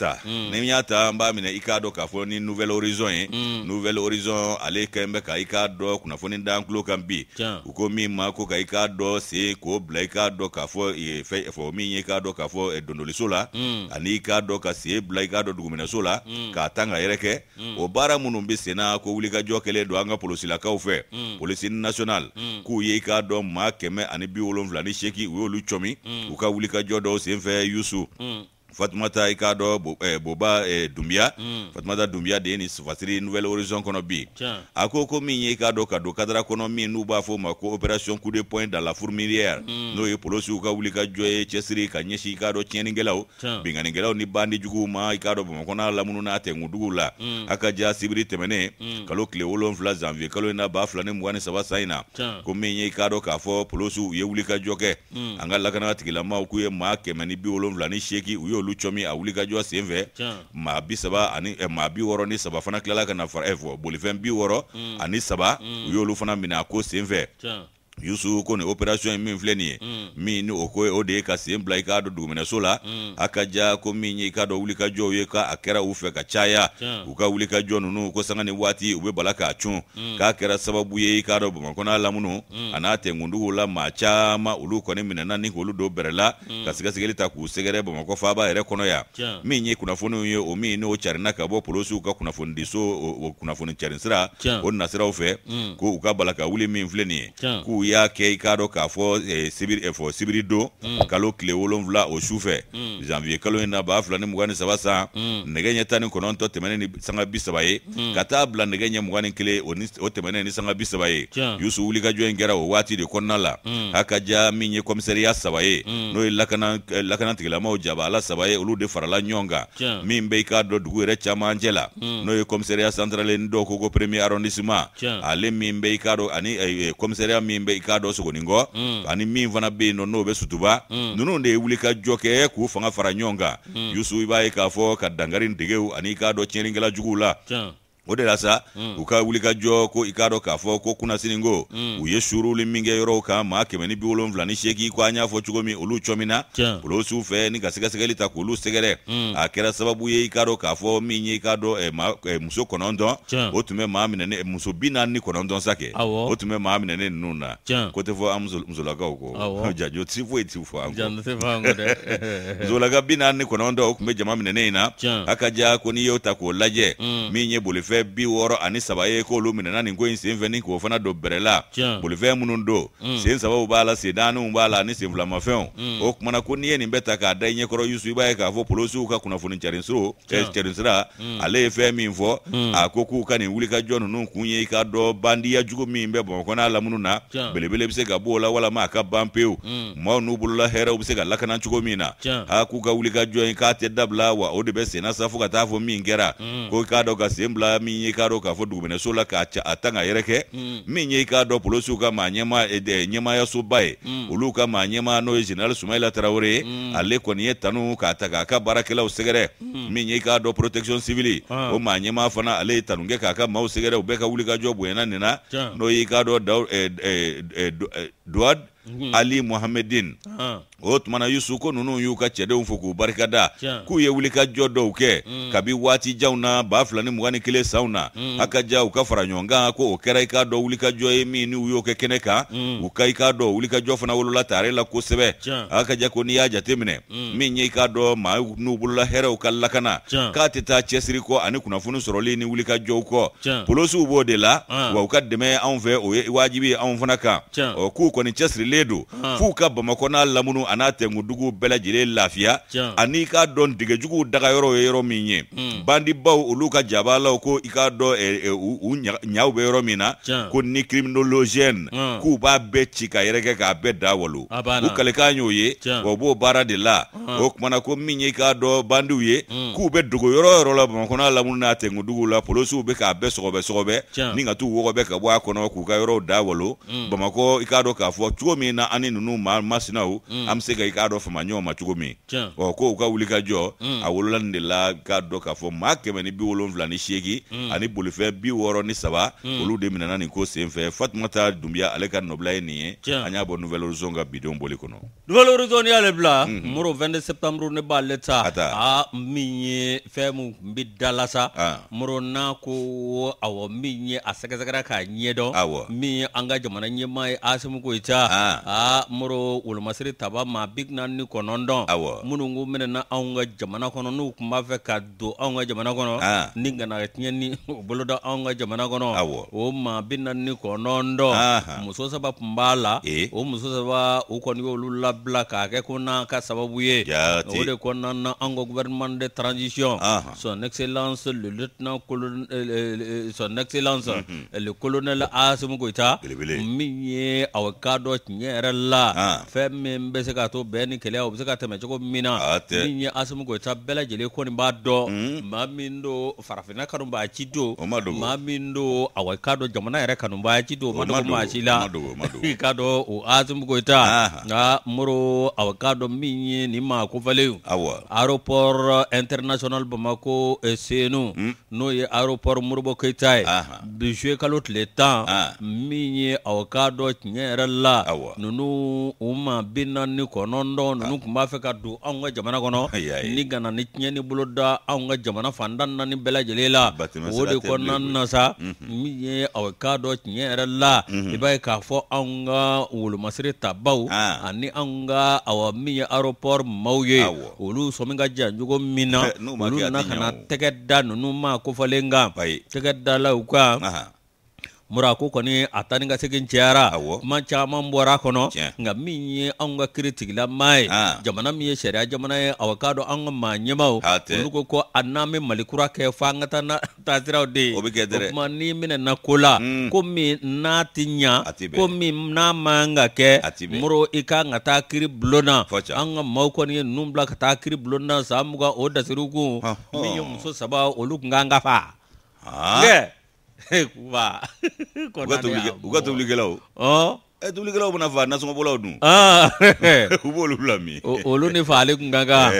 ta mm. ni n y'a ta n b'a minɛ i k'a fɔ ni nouvelle horizon ye eh. mm. nouvelle horizon ale kembe n bɛ ka i e hmm. k'a dɔn kunnafoni da n tulo kan bi u ko min ma ka i k'a k'o bila i k'a dɔn mm. ani i k'a dɔn ka sen la mm. k'a tan mm. o baara minnu bɛ sen na ko wulikajɔ kɛlen don an ka polisilakaw fɛ mm. polisi national mm. k'u ye i k'a dɔn kɛmɛ ani bi wolonfila u y'olu cɔmi mm. u ka jodo dɔw sen fɛ yusu mm fatumata i k'a dɔ boba eh, dunbiya hmm. fatumata dunbiya de ye nin fatiri nouvelle horizon kɔnɔ bi a ko ko min ye i k'a dɔn ka don kadara kɔnɔ min n'u b'a fɔ o ma ko opération coup de point dans la fourmilière hmm. n'o ye polosiw ka wuli ka jɔ ye cɛsiri ka ɲɛsin i k'a dɔn tiɲɛnikɛlaw binganikɛlaw ni bandijuguw ma i k'a dɔn bamakɔ n'a lamunu n'a tɛnkunduguw la hmm. a ka ja sibiri tɛmɛnen kalo tile wolonfila zanviye kalo in na b'a fila ni mugan ni saba san in na ko min ye i k'a dɔn k'a fɔ polosiw u ye wuli ka jɔ kɛ an ka lakana tigilamaw k'u ye maa kɛmɛ ni bi wolonfila ni seegin u y'olu olu cɔmi a jɔ sen fɛ maa bi saba ani eh, maa bi wɔrɔ ni saba fana tilala ka na fara eh, bolifɛn bi wɔrɔ mm. ani saba mm. u y'olu fana minɛ a ko sen fɛ yusu ko ni opération ye min filɛ nin ye min ni o ko o de ye ka sen bila i k'a dɔ duguminɛso la a ka ja ko min ye i k'a dɔ wulikajɔw ye k'a kɛra u fɛ ka caya u ka wulikajɔ ninnu ko sanga ni waati u bɛ bala k'a cun k'a kɛra sababu ye i k'a dɔ bamakɔ n'a lamunu a n'a tɛnkuntigiw la maa caman olu kɔni minɛna ni k'olu do bɛrɛ la mm. ka sɛgɛsɛgɛli ta k'u sɛgɛrɛ bamakɔ faaba yɛrɛ kɔnɔ yan min ye kunnafoniw ye o min n'o carina ka bɔ polisiw ka kunnafonidiso kunnafoni carinsira o nasiraw fɛ ko u ka bala ka wuli min filɛ nin ye k'u ye n'i y'a kɛ i k'a dɔn k'a fɔ fɔ sibiri don kalo tile wolonwula mm. mm. mm. o su fɛ zanfiye kalo in na ba fila ni mugan ni saba san nɛgɛ ɲɛ tan ni kɔnɔntɔn tɛmɛnen ni sanga bi saba ye ka taa bila nɛgɛ ɲɛ mugan ni kelen o tɛmɛnen ni sanga bi saba ye yusu wulikajɔ in kɛra o waati de kɔnɔna la hakaja min ye kɔmisariya saba ye n'o ye lakana eh, lakana tigilamaw jaba ala saba ye olu de farala ɲɔgɔn kan min bɛ i k'a dɔn dugu yɛrɛ camancɛ la n'o ye kɔmisariya santralen dɔw ko ko premier arrondissement ale min bɛ i k'a dɔn ani eh, eh, kɔmisariya min bɛ bɛ i k'a dɔ sogoninko mm. ani min fana be yen nɔ n'o bɛ sutuba mm. nunu de ye wuli ka jɔ kɛ k'u fanga fara ɲɔgɔn kan mm. yusu i b'a ye k'a fɔ ka dankari degew ani i k'a dɔn tiɲɛnikɛla juguw la o de la sa mm. u ka wulikajɔ ko i k'a dɔn k'a fɔ ko kunnasiniko mm. u ye suruli min kɛ yɔrɔw kan maa kɛmɛ ni bi wolonfila ni seegin ko an y'a fɔ cogo min olu cɔmina polosiw fɛ ni ka sɛgɛsɛgɛli ta k'olu sɛgɛrɛ mm. a kɛra sababu ye e e i e k'a dɔn k'a fɔ min ye i k'a dɔn eh, ma, eh, muso kɔnɔntɔn o tun bɛ maa minɛ muso bi naani ni kɔnɔntɔn sa kɛ o tun bɛ maa minɛ ne ninnu na ko tɛ fɔ an musolakaw kɔ jajo ti foyi ti fɔ an kɔ musolaka bi naani ni kɔnɔntɔn o tun bɛ jama minɛ ne in na a ka ja ko n'i y'o ta k'o lajɛ mm. min ye bolifɛn bolifɛn bi wɔɔrɔ ani saba ye k'olu minɛna nin ko in senfɛ ni k'o fana don bɛrɛ la bolifɛn minnu don mm. sen sabaw b'a la sen naaniw b'a la ani sen filamafɛnw mm. o kumana ko n'i ye nin bɛɛ ta k'a da i ɲɛkɔrɔ yusu i b'a ye k'a fɔ polisiw ka kunnafoni cɛriso eh, cɛrisira mm. ale ye fɛn min fɔ a ko k'u ka nin wulikajɔ ninnu kun ye i ka dɔn bandiya jugu min bɛ bamakɔ n'a lamunu na belebele bɛ se ka b'o la walama a ka ban pewu maaw n'u bolola hɛrɛw bɛ se ka lakana cogo min na a k'u ka wulikajɔ in k'a tɛ dabila wa o de bɛ senna sa fo ka taa fɔ min kɛra ko k'a dɔn ka sen bila min min ye k'a dɔ k'a fɔ duguminɛso la k'a ca a tan ka yɛrɛ mm. min ye i k'a dɔn polisiw ka maa ɲɛma e ye olu mm. ka maa ɲɛma n'o ye general sumayila tarawele ye mm. ale kɔni ye tanu k'a ta ah. k'a ka baarakɛlaw sɛgɛrɛ min ye i k'a dɔ protection civili o maa ɲɛma fana ale ye tanukɛ kɛ k'a ka maaw sɛgɛrɛ u bɛɛ ka wuli ka jɔ bonyana nin na n'o y'i k'a dɔ e, e, doad Hmm. ali muhamedin o oh, tumana ko nunu y'u ka cɛdenw fo k'u barikada k'u ye wulikajɔ dɔw kɛ hmm. kabi waati janw na ba fila hmm. ni mugan ni kelen sanw na hakaja u ka fara ɲɔgɔn kan ko o kɛra i k'a dɔ wulikajɔ ye min n'u y'o kɛ kɛnɛ kan u ka i k'a dɔ wulikajɔ fana wolola tare la kosɛbɛ hakaja ko n'i y'a jateminɛ min ye i k'a dɔ ma n'u bolola hɛrɛw ka lakana k'a tɛ taa cɛsiri kɔ ani kunnafoni sɔrɔli ni wulikajɔw kɔ polosiw b'o de la wa u ka dɛmɛ anw fɛ o ye waajibi ye anw fana kan k'u kɔni cɛsirilen dalen don ah. f'u ka bamakɔ n'a lamunu a n'a tɛnkundugu bɛɛ lajɛlen lafiya ani i k'a dɔn degejuguu dagayɔrɔ ye yɔrɔ min ye hmm. bandibaw olu ka jabalaw ko i k'a dɔn u ɲaw bɛ yɔrɔ min na ko ni criminologien hmm. k'u b'a bɛɛ ci ka yɛrɛkɛ k'a bɛɛ da walo u kalekan y'o ye wa u b'o baara de la hmm. o kumana ko min ye i k'a dɔn bandiw ye k'u bɛ dogo yɔrɔ yɔrɔ la bamakɔ n'a lamunu n'a tɛnkundugu la polisiw bɛ k'a bɛɛ sɔgɔbɛ sɔgɔbɛ ni ka t'u wɔgɔbɛ ka bɔ a kɔnɔ k'u ka yɔrɔw da walo bamakɔ i k'a dɔn k'a fɔ cogo min ani na ani nunu maa masina an be se ka i k'a dɔ fama ɲɔgɔn ma cogo min ɔ ko u ka wuli ka jɔ a wolola nin de la k'a dɔ k'a fɔ maa kɛmɛ ni bi wolonfila ni seegin mm. ani bolifɛn bi wɔɔrɔ ni saba olu mm. de minɛna nin ko sen fɛ fatumata dunbiya ale ka nɔbila ye nin ye an y'a bɔ nouvelle horizon ka bidon boli kɔnɔ. nouvelle horizon n'i y'ale bila mm. moro 22 septembre ne b'ale ta a min ye fɛn mun tun bɛ moro n'a ko awɔ min ye a sɛgɛsɛgɛra k'a ɲɛdɔn min ye an ka jamana ɲɛmaa ye asimu koyita aa ah, moro wolomasiri taba ma bi naani ni kɔnɔntɔn awɔ minnu ko mɛnɛna anw ka jamana kɔnɔ n'u tun b'a fɛ ka don anw ka jamana kɔnɔ ni gana tiɲɛ ni o boloda anw ka jamana kɔnɔ awɔ o ma bi naani ni kɔnɔntɔn muso saba tun b'a la e? o muso saba u kɔni y'olu labila k'a kɛ ko n'a ka sababu ye o de kɔnɔna na anw ka gouvernement de transition son excellence le lieutenant colonel eh, son excellence mm-hmm. le colonel asimu goyita min ye awɔ kadɔ tiɲɛ tiɲɛ yɛrɛ la fɛn min bɛ se ka to bɛn ni kɛlɛya o bɛ se ka tɛmɛ cogo min na min ye asimu goyita bɛɛ kɔni b'a dɔn hmm. maa min don farafinna kanu b'a ci don maa min don awɔ k'a dɔn jamana yɛrɛ kanu b'a ci don ma dɔgɔ maa si la i k'a dɔn o asimu goyita nka moro awɔ k'a dɔn min ye nin maa kofɔlen aéroport international bamako senu hmm. n'o ye aéroport moribo keyita ye bi kalo tile tan min ye awɔ k'a dɔn tiɲɛ yɛrɛ la ninnu u ma bi naani kɔnɔntɔn ninnu tun ah. b'a fɛ ka don anw ka jamana kɔnɔ ni kana ni tiɲɛ ni bolo da anw ka jamana fantan naani bɛɛ lajɛlen la o de kɔnɔna na sa min ye aw k'a dɔn tiɲɛ yɛrɛ la i b'a ye k'a fɔ anw ka wolomasiri tabaw ani anw ka awɔ min ye aéroport maaw ye olu sɔmi ka diya cogo min na olu nana ka na tɛgɛ da ninnu ma kofɔlen kan tɛgɛ da la u kan muraku kɔni a tani ka segin cayara kuma ya. caman bɔra kɔnɔ nka min ye anw ka kiri ye jamana min ye sariya jamana ye awa k'a dɔn an ka ko ko a malikura kɛ fo an ka de ye n'i minɛ na ko la hmm. ko min n'a ti ɲa ko min n'a man ka kɛ muro i kan ka taa kiri bulon na an ka maaw kɔni ye bila ka taa kiri bulon na san mugan o dasiriw min ye fa. Cuba. Uga tubli ke Oh. ɛ tobilikɛlaw bɛna faga nasɔngɔbɔlaw dun u b'olu lami olu ni fagali kun ka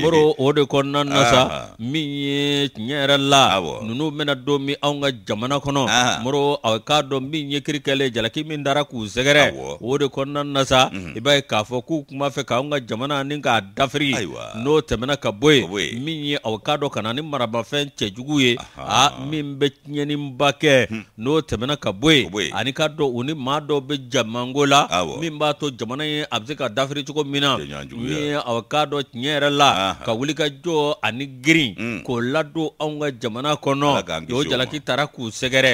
moro o de kɔnɔna na sa ah. min ye tiɲɛ yɛrɛ la ah, ninnu bɛna don min anw ka jamana kɔnɔ ah. moro a k'a dɔ min ye kiri jalaki min dara k'u sɛgɛrɛ o de kɔnɔna na sa mhm. i b'a ye k'a fɔ k'u kuma fɛ k'anw ka jamana ni k'a dafiri hmm. n'o tɛmɛna ka bɔ yen min ye a k'a dɔ kana na ni marabafɛn cɛjugu ye a min be tiɲɛniba kɛ n'o tɛmɛna ka bɔ yen ani k'a dɔn u ni maa dɔw bɛ jamangola la min b'a to jamana ye a be se ka dafiri cogo min na min ye a ka dɔ tiɲɛ yɛrɛ la ka wuli ka jɔ ani girin mm. k'o ladon anw ka jamana kɔnɔ o jalaki tara k'u sɛgɛrɛ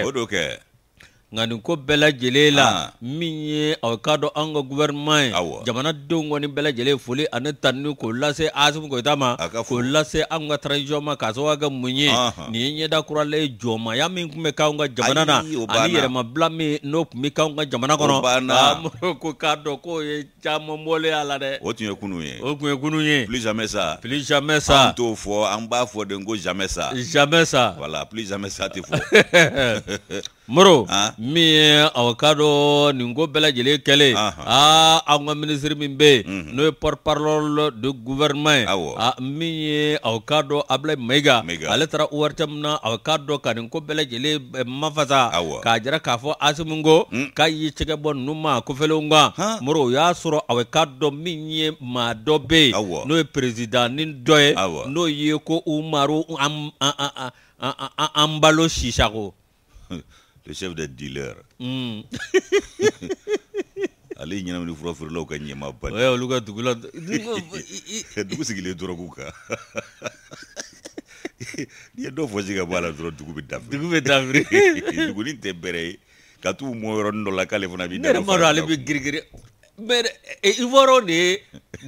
nka nin ko bɛɛ la ah. min ye aw k'a dɔn an ka gouvernement ye jamanadenw kɔni bɛɛ foli ani tanuni k'o lase asimu koyita ma k'o lase an ka transition ma k'a sababu kɛ mun ye nin ye ɲɛda kuralen ye jɔnmaya min tun bɛ k'anw ka jamana na ani yɛrɛmabila min n'o tun bɛ k'anw ka jamana kɔnɔ ko k'a dɔn k'o ye caman bɔlen a la dɛ o tun ye kunu ye o tun ye kunu ye plus jamais ça plus jamais ça an t'o fɔ an b'a fɔ de ko jamais ça jamais ça voilà plus jamais ça tɛ fɔ moro min ye avocat dɔ nin ko bɛɛ kɛle a aa an ka minisiri min be yen n'o ye porte parole de eh, gouvernement ye min ye avocat dɔ maiga mayiga ale taara ORTM na avocat dɔ ka nin ko bɛɛ mafasa ah, k'a jira k'a fɔ Asimu ko hmm. k'a y'i cɛgɛ bɔ ninnu ma kɔfɛlenw kan moro o y'a sɔrɔ avocat dɔ min ye ma dɔ be yen ah, n'o ye président ni dɔ ye n'o ye ko Umaru an balo Sisako le chef des dealers. Mm. ale ye ɲɛnamini fura feerelaw ka ɲɛma bali olu ka dugula dugu sigile dɔrɔgu kan n'i ye dɔ fɔsi ka bɔ a la dɔrɔn dugu be dafiri dugu bɛ dafiri duguni tɛ bɛrɛ ye ka t'u mɔ yɔrɔnin dɔ la k'ale fana b'i dabɔ ne yɛrɛ m'a dɔn ale bɛ girigiri mais ivoirien de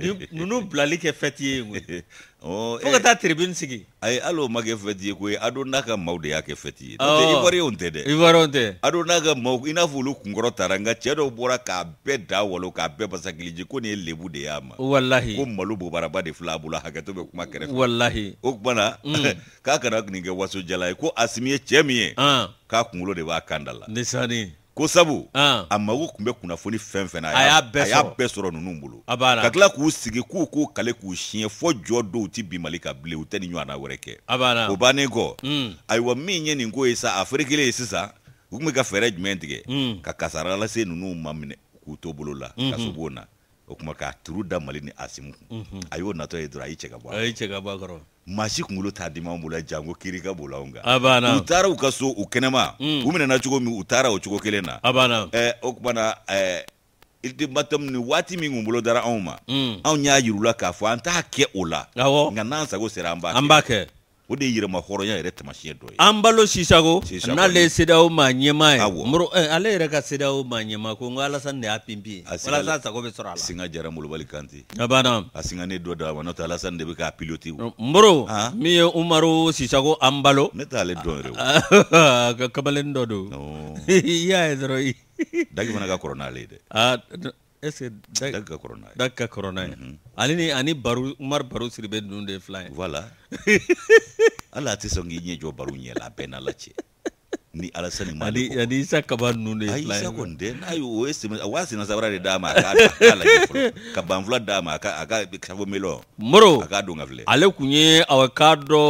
ye ninnu bilali kɛ fɛti ye koyi Oh, fo ka eh. tribune sigi ayi alo mage ma kɛ ye koyi ado n'a ka oh. de y'a kɛ fɛti ye oh. tɛ ivoiriyɛnw tɛ dɛ ivoiriyɛnw tɛ ado n'a ka maaw i n'a fɔ olu kunkɔrɔ taara nka cɛ dɔw bɔra k'a bɛɛ da walo k'a bɛɛ basakiliji ko ni ye lebu de y'a ma walahi ko malo bobaraba de fil'a bolo hakɛto bɛ kuma kɛrɛfɛ walahi o tuma mm. k'a kana nin kɛ wasojala ye ko asimi ye cɛ min ye k'a kungolo de b'a kan da la nisani ko sabu ah. a mago kun bɛ kunnafoni fɛn fɛn na a y'a bɛɛ sɔrɔ nunu bolo ka tila k'u sigi k'u k'u kale k'u siɲɛ fɔ jɔ dɔw tɛ bin mali ka bile u tɛ nin ɲɔgɔnna wɛrɛ kɛ o bannen kɔ hmm. ayiwa min ye nin ko ye sa a kelen ye sisan u kun bɛ ka fɛɛrɛ jumɛn tigɛ hmm. ka kasara lase ninnu ma minɛ k'u to bolo la kasobon na o kuma k'a turu da mali ni asimu a mhm. y'o natɔ ye dɔrɔn a y'i cɛ ka bɔ a ka a kɔrɔ maa si kunkolo t'a dimi kirika b'o abana utara ukaso ukenema mm. u na u ka so u kɛnɛma u minɛna cogo min u taara o cogo kelen na eh, a o eh, ni waati min kun bolo dara anw ma mm. anw y'a yir'u k'a fɔ an t'a kɛ o la nka n'an sago sera an b'a kɛ o eh, de ye yɛrɛma hɔrɔnya yɛrɛ tamasiyɛ dɔ ye an balo sisago n'ale ye sedaw ma ɲɛma ye moro ale yɛrɛ ka sedaw ma ɲɛma ko n ko alasani de y'a pinpi walasa sago be sɔrɔ a la singa jara molobali kante a banna a singa ne dɔ dama n'o tɛ alasani de bɛ k'a pilote moro min ye umaru sisago an balo ne t'ale dɔn yɛrɛ kabaleni dɔ don i y'a ye dɔrɔn dagi fana ka kɔrɔ n'ale ye dɛ est ce que dag ye dag ni ani baro umaru baro siribe ninnu de ye ye voilà ala a tɛ sɔn k'i ɲɛ jɔ baro ɲɛ la a bɛɛ n'ala cɛ ni alasan malik ani isa kaba ninnu a waa k'a k'a banfula d'a ma a k'a moro a k'a don ale tun ye awaka dɔ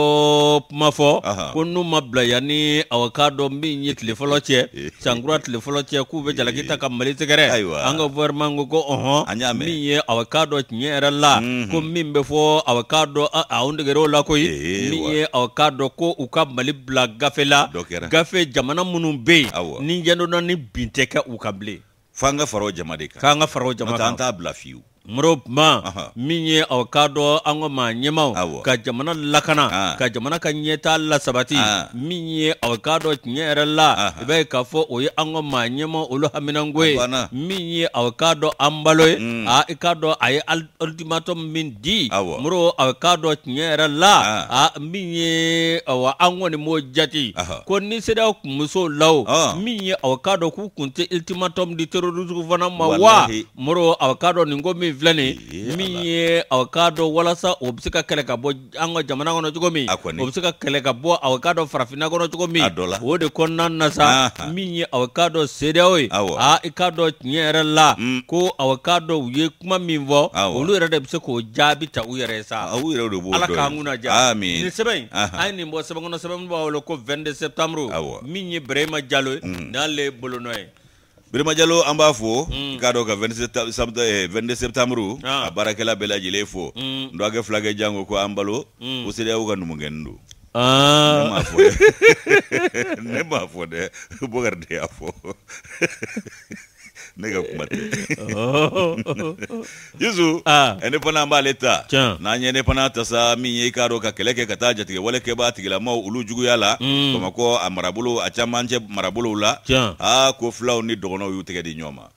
kuma fɔ ko n'u ma bila yan ni awaka dɔ min ye tile fɔlɔ cɛ sankura tile fɔlɔ cɛ k'u be jalaki ta ka mali tɛgɛrɛ ayiwa an ka gouvernement ko ko ɔhɔn min ye awaka dɔ tiɲɛ yɛrɛ la ko min bɛ fɔ awaka dɔ anw degera o la koyi min ye awaka dɔ ko u ka mali bila gafe la gafe jamana minnu bɛ yen ni jandona ni bin tɛ kɛ u kan bilen f'an ka fara o jama de kan k'an ka fara o jama kan n'o tɛ an t'a bila fiyewu murobuma min ye aw k'a dɔ an ka maa ɲɛmaw ka jamana lakana ah. ka jamana ka ɲɛtaa lasabati min ye aw k'a dɔ tiɲɛ yɛrɛ la i b'a ye k'a fɔ o ye an ka maa ɲɛma olu haminanko ye min ye aw k'a dɔn an balo ye a i k'a dɔn a ye ultimatum min di muro aw k'a dɔn tiɲɛ yɛrɛ la a ah. ah, min ye awa an kɔni m'o jati ko ni sera musow la o min ye aw k'a dɔn k'u tun tɛ ultimatum di terorisiw fana ma wa muro aw k'a dɔn nin ko min min filɛ nin min ye aw k'a dɔn walasa o bɛ se ka kɛlɛ ka bɔ an ka jamana kɔnɔ cogo min o bɛ se ka kɛlɛ ka bɔ aw k'a dɔn farafinna kɔnɔ cogo min o de kɔnɔna na sa min ye aw k'a dɔn seereyaw ye aa i k'a dɔn tiɲɛ yɛrɛ la ko aw k'a dɔn u ye kuma min fɔ olu yɛrɛ de bɛ se k'o jaabi ta u yɛrɛ ye sa u yɛrɛ b'o ala k'an kunna ja nin sɛbɛn in an ye nin bɔ sɛbɛn kɔnɔ sɛbɛn min b'a wele ko 22 septembre min ye Ibrahima Jalo ye n'ale ye bolonɔ ye birima jalo an b'a fo mm. k'a dɔ ka 22 septamuru ah. a baarakɛla bɛɛ lajɛlen fo mm. ndɔ akɛ filakɛ jango ko an balo mm. ko sedeyaw ka numukɛni do ah. ne m'a fɔ dɛ ne m'a fo de bokari de y'a fɔ Eh. Ah. ne ka fana tɛ yusu indépendant b'ale ta n'an ye indépendant ta sa min ye i k'a dɔ ka kɛlɛ kɛ ka taa jatigɛ wale kɛbaa tigilamaw olu juguya la bamakɔ mm. a marabolo a camancɛ marabolow la aa ko filaw ni dɔgɔnɔw y'u tɛgɛ di ɲɔgɔn ma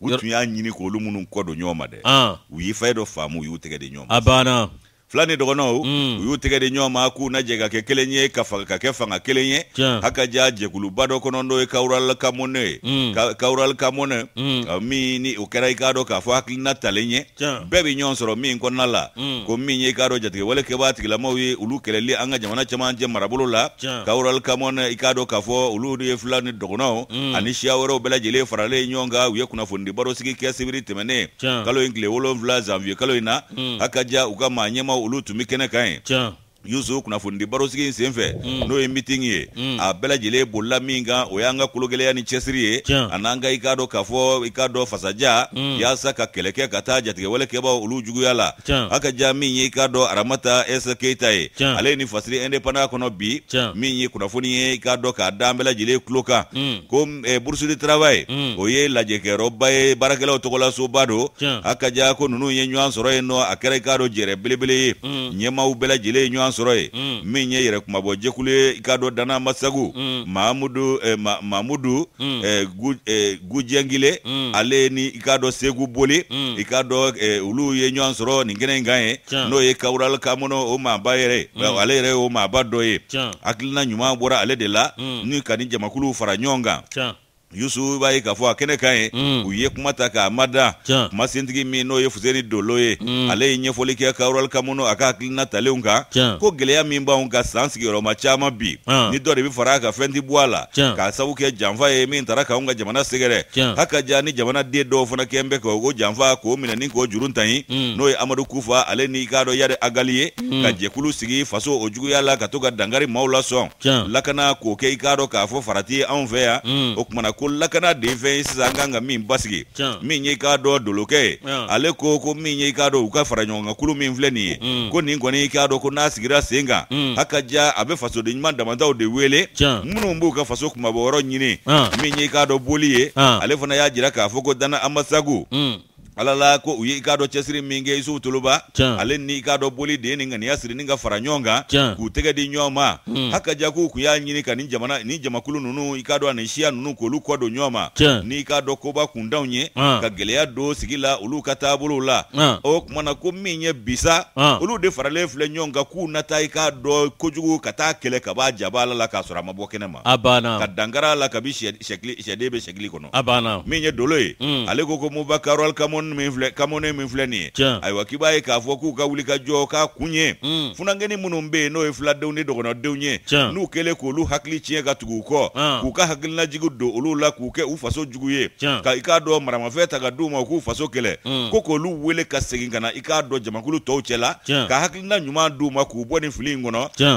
u tun y'a ɲini k'olu minnu kɔ don ɲɔgɔn ma dɛ ah. u y'i fɛ dɔ faamu u y'u tɛgɛ di ɲɔgɔn ma fila ni dɔgɔnɔw mm. u y'u tɛgɛ di ɲɔgɔn ma k'u najɛ ka kɛ kelen ye ka faga ka kɛ fanga kelen ye hakaja jɛkuluba dɔ kɔnɔ n'o ye kawural kamone ye mm. ka, kawural kamone mm. Uh, min ni o kɛra i k'a mm. dɔn k'a fɔ hakilina talen ye bɛɛ bɛ ɲɔgɔn sɔrɔ min kɔnɔna la ko min ye i k'a dɔn jatigɛwale kɛbaa tigilamaw ye olu kɛlɛli an ka jamana cɛmancɛ marabolo la kawural kamone i k'a dɔn k'a fɔ olu de ye fila ni e mm. ani siya wɛrɛw bɛɛ lajɛlen faralen ɲɔgɔn kan u ye kunnafonidi barosigi kɛ sibiri tɛmɛnen kalo in tile wolonfila zanviye kalo in na mm. hakaja u ka maa ɲɛmaw olóòtú mi kɛnɛ kan ye yusu kunnafoni barosigi in sen fɛ mm. n'o ye miting mm. ah, ye a bɛɛ lajɛlen bolila min kan o y'an ka kologɛlɛya ni cɛsiri ye a ka i k'a dɔn k'a fɔ i k'a dɔn fasaja yaasa ka kɛlɛ kɛ ka taa jatigɛwale kɛbaaw olu juguya la a ka ja min ye i k'a dɔn aramata ɛs keyita ye ale ye nin fasiri indépendant kɔnɔ bi min ye kunnafoni ye i k'a dɔn k'a da an bɛɛ lajɛlen tulo kan ko bourse de travail o ye lajɛkɛyɔrɔba ye baarakɛlaw tɔgɔlasoba don a ka ja ko ninnu ye ɲɔgɔn sɔrɔ yen nɔ a kɛra i k'a dɔn jɛrɛ belebele ye ɲɛmaaw bɛɛ lajɛlen ye ɲɔgɔn sɔrɔ ye mm. min ye yɛrɛ kumabɔ jɛkulu ye i k'a dɔn dana masago mm. mahamudu mahamudu mm. gujɛngile ale ni i k'a dɔn segu boli i k'a dɔn olu ye ɲɔgɔn sɔrɔ nin kɛnɛ in kan ye n'o ye kawural kamɔnɔ o maaba yɛrɛ ale yɛrɛ y'o maaba dɔ ye hakilina ɲuman bɔra ale de la ni ka nin jamakuluw fara ɲɔgɔn kan. yusu b'a mm. ye k'a fɔ a kɛnɛ ka ɲi u ye kuma ta k'a mada kuma sentigi min n'o ye fuseni dolo ye mm. ale ye ɲɛfɔli kɛ karɔli kamunu a ka hakilina talenw kan ko gwɛlɛya min b'anw ka san sigiyɔrɔma caaman bi ni dɔ de be fara a ka fɛn ti bɔ a la k'a sabu kɛ janfa ye min tara k'anw ka jamana sɛgɛrɛ haka ja ni jamana den dɔw fana kɛn bɛ ka ko janfa k'o minɛni k'o juru ta ɲi mm. n'o ye amadu kufa ale n'i k'a dɔ yari agali ye mm. ka jɛkulu sigi faso o juguya la ka to ka dangari maw lasɔn lakana k'o kɛ i k'a dɔ k'a fɔ farati ye anw fɛ yan o kumana Mm. ko lakana mm. de fɛn ye sisan an kan ka min basigi min ye i k'a dɔ dolokɛ ye ale ko ko min ye i k'a dɔ u ka fara ɲɔgɔn kan kulu min filɛ nin ye ko nin kɔni i k'a dɔ ko n'a sigira sen kan haka ka ja a bɛ fasoden ɲuman damataw de wele minnu b'u ka faso kumabɔyɔrɔ ɲini min ye i k'a dɔ boli ye ale fana y'a jira k'a fɔ ko dana amasagu mm alala ko u ye i k'a dɔ cɛsiri min kɛ isufu toloba ale ni i k'a dɔ boli de ye nin ŋaniya siri ni ka fara ɲɔgɔn kan k'u tɛgɛ di ɲɔgɔn ma hakaja k'u kun y'a ɲini ka nin jamana ni jamakulu ninnu i k'a dɔn ani siya ninnu k'olu kɔ don ɲɔgɔn ma ni i k'a dɔn koba kundaw ye ka gɛlɛya don sigi la olu ka taabolow la o kumana ko min ye bisa olu de faralen filɛ ɲɔgɔn kan k'u nata i k'a dɔn kojugu ka taa kɛlɛ ka b'a jaba la la k'a sɔrɔ a ma bɔ kɛnɛ ma ka dankara la kabi sɛden bɛ sɛgili kɔnɔ a banna min ye dolo ye hmm. ale ko ko mubakaru alkamon kanu min filɛ kamone min filɛ nin ye ayiwa k'i b'a ye k'u ka wuli ka jɔ mm. funangeni minnu mbe no n'o de filadenw ni de unye n'u kɛlen k'olu hakili tiɲɛ ka tugu ko ah. k'u ka hakli na jigu do lu la k'u ke ufaso faso jugu ye ka ikado k'a dɔn ga du ma k'u faso kele mm. ko lu wele ka segin ka na i k'a dɔn jamakulu tɔw cɛla ka hakli na nyuma du ma k'u boni nin fili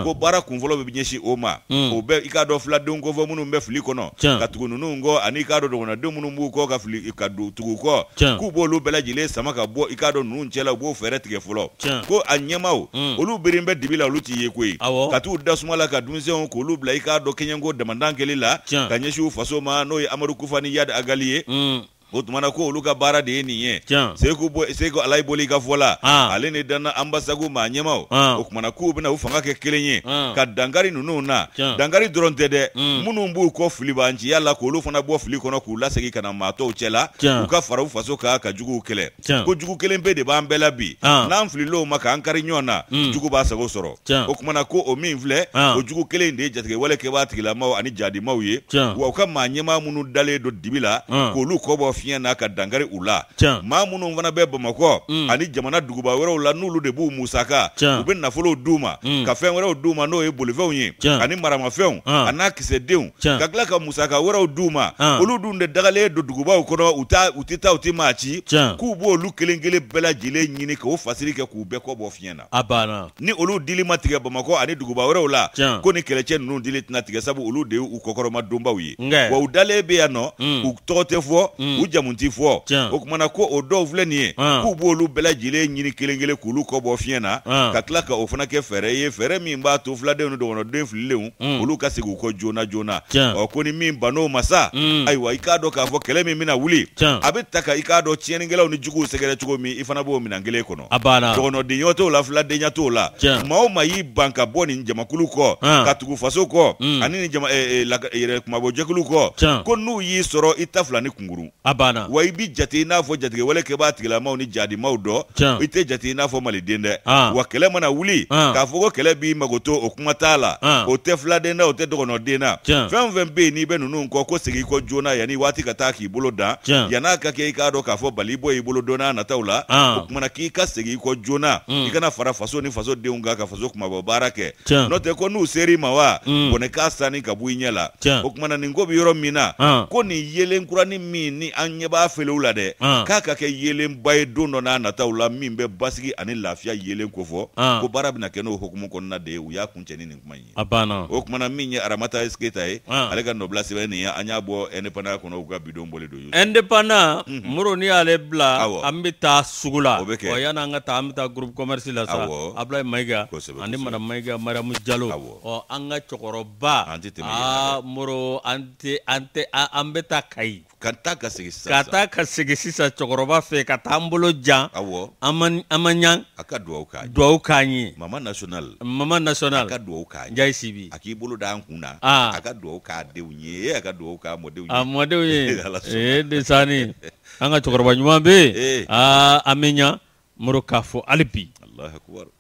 ko bara ku volo be nyeshi o ma mm. o bɛɛ ikado k'a de ngo vo minnu mbe fili kɔnɔ ka tugu ninnu kɔ ani ikado k'a de dɔgɔnɔdenw mbu ko ka fili ikado tugu ko kɔ k'u b'olu n'olu sama ka bɔ i k'a dɔn ninnu cɛla u b'o fɛɛrɛ tigɛ fɔlɔ ko a ɲɛmaw mm. olu birin bɛ dibi la olu t'i ye koyi ka t'u dasuma la ka dunsenw k'olu bila i k'a dɔn kɛɲɛko damadan kelen la ka ɲɛsiw faso ma n'o ye amadu kufa ni yadi agali ye mm o tumana ko olu ka baara de ye nin ye seku bɔ seku alayi i ka fɔ ale ne danna ambasagu maa ɲɛmaw o kumana k'u bɛna u fanga kɛ kelen ye ka dankari ah. ninnu na dankari dɔrɔn tɛ dɛ minnu b'u kɔ filibanciya la k'olu fana bɔ fili kɔnɔ k'u lasegi ka na cɛ la u ka fara u faso kan ka juguw kɛlɛ ko jugu kelen pe de b'an bɛɛ la bi n'an filil'o ma k'an kari ɲɔgɔn na jugu b'a sago sɔrɔ o kumana ko o min filɛ ah. o jugu kelen de ye jatigɛwale kɛbaa tigilamaw ani jaadimaw ye wa u ka maa ɲɛmaa minnu dalen don dibi la ah. k'olu kɔ bɔ fiɲɛ n'a ka dankari u la maa minnu fana bɛ bamakɔ mm. ani jamana duguba wɛrɛw la n'olu de b'u musaka u bɛ nafolow d'u ma mm. ka fɛn wɛrɛw d'u ma n'o ye bolifɛnw ye ani maramafɛnw ah. a n'a kisɛdenw ka tila ka musaka wɛrɛw d'u ma ah. olu dun de dagalen don dugubaw kɔnɔ u tɛ taa u tɛ maa k'u b'olu kelen kelen bɛɛ ɲini k'o fasiri kɛ k'u bɛɛ kɔ bɔ fiɲɛ na ni olu dili ma tigɛ bamakɔ ani duguba wɛrɛw la ko ni kɛlɛcɛ ninnu dili tɛna tigɛ sabu olu de y'u kɔkɔrɔma donbaw ye wa u dalen bɛ yan nɔ mm. u tɔgɔ tɛ fɔ mm kuja t'i fɔ o kumana ko o dɔw filɛ nin ye k'u b'olu bɛɛ ɲini kelen kelen k'olu kɔ fiɲɛ na ka tila ka o fana kɛ fɛɛrɛ ye fɛɛrɛ min b'a to filadenw ni dɔgɔnɔden fililenw olu ka segin u kɔ joona joona ɔ ko ni min bann'o ma sa ayiwa i k'a dɔn k'a fɔ kɛlɛ min bɛna wuli a be ta ka i k'a dɔn tiɲɛnikɛlaw ni juguw sɛgɛrɛ cogo min i fana b'o minɛn kelen kɔnɔ dɔgɔnɔdenɲɔ t'o la filadenya eh, t'o la ma o maa y'i ban ka bɔ nin jamakulu kɔ ka tugu faso kɔ ani nin jama yɛrɛ kumabɔjɛkulu kɔ ko n'u y'i sɔrɔ i ta fila ni kungurun ah, banna. wa ah. ah. ah. i b'i jate i n'a fɔ jatigɛ kɛ b'a tigilamaw ni jaadimaw dɔn. i tɛ jate i n'a fɔ maliden dɛ. wa kɛlɛ mana wuli. k'a fɔ ko kɛlɛ b'i mago o kuma t'a la. o tɛ filaden na o tɛ dɔgɔnɔden na. fɛn o fɛn bɛ yen n'i bɛ ninnu kɔ ko segin i kɔ joona yanni waati ka taa k'i bolo dan. yann'a ka kɛ i k'a dɔn k'a fɔ bali bɔ y'i bolo don n'a nataw la. o kumana k'i ka segin i kɔ joona. i kana fara faso ni fasodenw kan ka faso kumabɔ baara kɛ. n'o tɛ ko n'u ser'i ma wa. Hmm. bɔnɛ k'a sanni ka bɔ ɲɛ la. o kumana nin ko bɛ yɔrɔ min na. ko nin yelen kurani min ni an ɲɛ b'a felew la dɛ k'a ka kɛ yelenba ye don dɔ n'a nataw la min bɛ basigi ani lafiya yelen kofɔ ko baara bena kɛ n'o hukumu kɔnɔna de ye u y'a kuncɛ ni nin kuma ye o kumana min ye aramata esketa ye ale ka nɔbila sɛbɛn nin ye an y'a bɔ indépendant kɔnɔ u ka bidon bɔlen don indépendant muro ni y'ale bila an be taa sugu la o bɛ kɛ yanni an ka taa an bɛ taa groupe commerce la sa abulayi mayiga ani mana mayiga mariamu jalo ɔ an ka cɛkɔrɔba an an tɛ an tɛ an bɛ taa kayi ka taa ka segin sisan ka taa ka segin sisan cɛkɔrɔba fɛ ka taa an bolo jan an ma an ma k'an ye mama national mama national a ka duwawu k'a ye jayi sibi a k'i bolo da an kun na a ah. ka duwawu k'a denw ye a ka duwawu k'a mɔdenw ye a ah, mɔdenw ye ee desani an ka cɛkɔrɔba ɲuman bɛ yen aa an bɛ ɲa moro k'a fɔ hali bi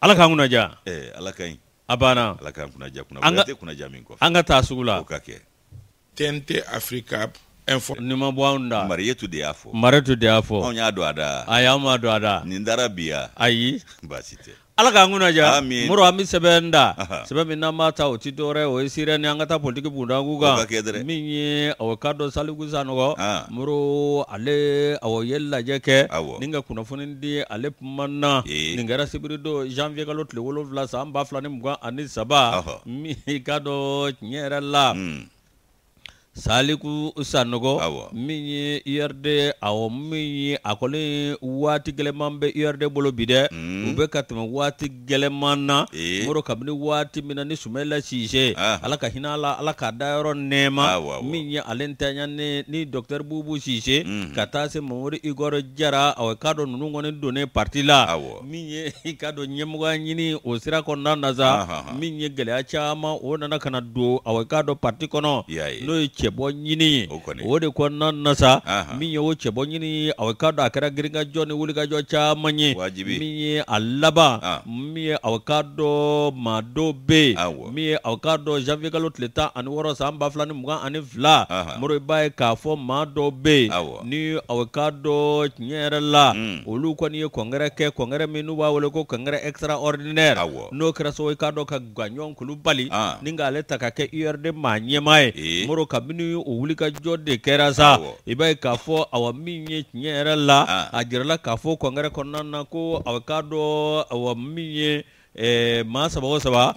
ala k'an kunnaja ɛɛ ala ka ɲi a banna ala k'an kunnaja kunnaja tɛ kunnaja min kɔfɛ an ka taa sugu la o ka kɛ tɛn tɛ afirika info ni ma bɔ anw da mariyatu de y'a fɔ mariyatu de y'a fɔ anw y'a ma don a da ayi baasi ala k'an kunnaja moro an bɛ sɛbɛn da sɛbɛn min n'an b'a o ti dɔwɛrɛ o ni an ka taa politiki bundaku kan minye ye awɔ ka dɔ salikusa nɔgɔ moro ale awɔ ye lajɛ kɛ ni ka kunnafoni ale kuma na nin kɛra janvier kalo tile wolonwula san ba flani ni mugan ani saba min ka dɔ hmm. tiɲɛ saliku sanogo min ye ird awɔ min ye a kɔni waati gɛlɛman bɛ ird bolo bi dɛ mm. u bɛ ka tɛmɛ waati gɛlɛman na e. moro kabini waati min na ni sumaya la sise ah. ala ka hinɛ la ala k'a dayɔrɔ nɛɛma min ye ale ntanya ne ni dɔktɛri bubu sise mm. ka taa se mamori igɔr jara awɔ k'a dɔ nunu kɔni donnen parti la min ye k'a dɔ ɲɛmɔgɔya ɲini o sira kɔnɔna na sa min ye gɛlɛya caman o nana ka na don awɔ k'a dɔ parti kɔnɔ cɛbɔ ɲini o de kɔnɔna na sa min ye o cɛbɔ ɲini aw ka dɔn a kɛra girinkajɔ ni wulikajɔ caman ye min ye a laban min ye aw ka dɔn maa dɔ bɛ yen min ye aw ka dɔn janvier kalo tile tan ani wɔɔrɔ san ba fila eh. ni mugan ani fila mori i b'a ye k'a fɔ maa dɔ bɛ yen ni aw ka dɔn tiɲɛ yɛrɛ la olu kɔni ye kɔnkɛrɛ kɛ kɔnkɛrɛ min n'u b'a wele ko kɔnkɛrɛ extraordinaire n'o kɛra sababu ye k'a dɔn ka gaɲɔn kulu bali ni k'ale ta ka kɛ urd maa ɲɛmaa ye mori ka kabini o wulikajɔ de kɛra sa i b'a ye k'a fɔ awa min ye tiɲɛ yɛrɛ la ah. a jirala k'a fɔ kɔnkɛrɛ kɔnɔna na ko aw k'a dɔ awa min ye Eh, maa saba o saba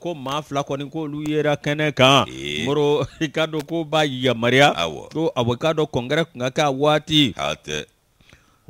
ko maa fila kɔni k'olu yera kɛnɛ kan ee. moro i ka dɔ ko b'a yamariya ko a bɛ k'a dɔ kɔnkɛrɛ tun ka kɛ a waati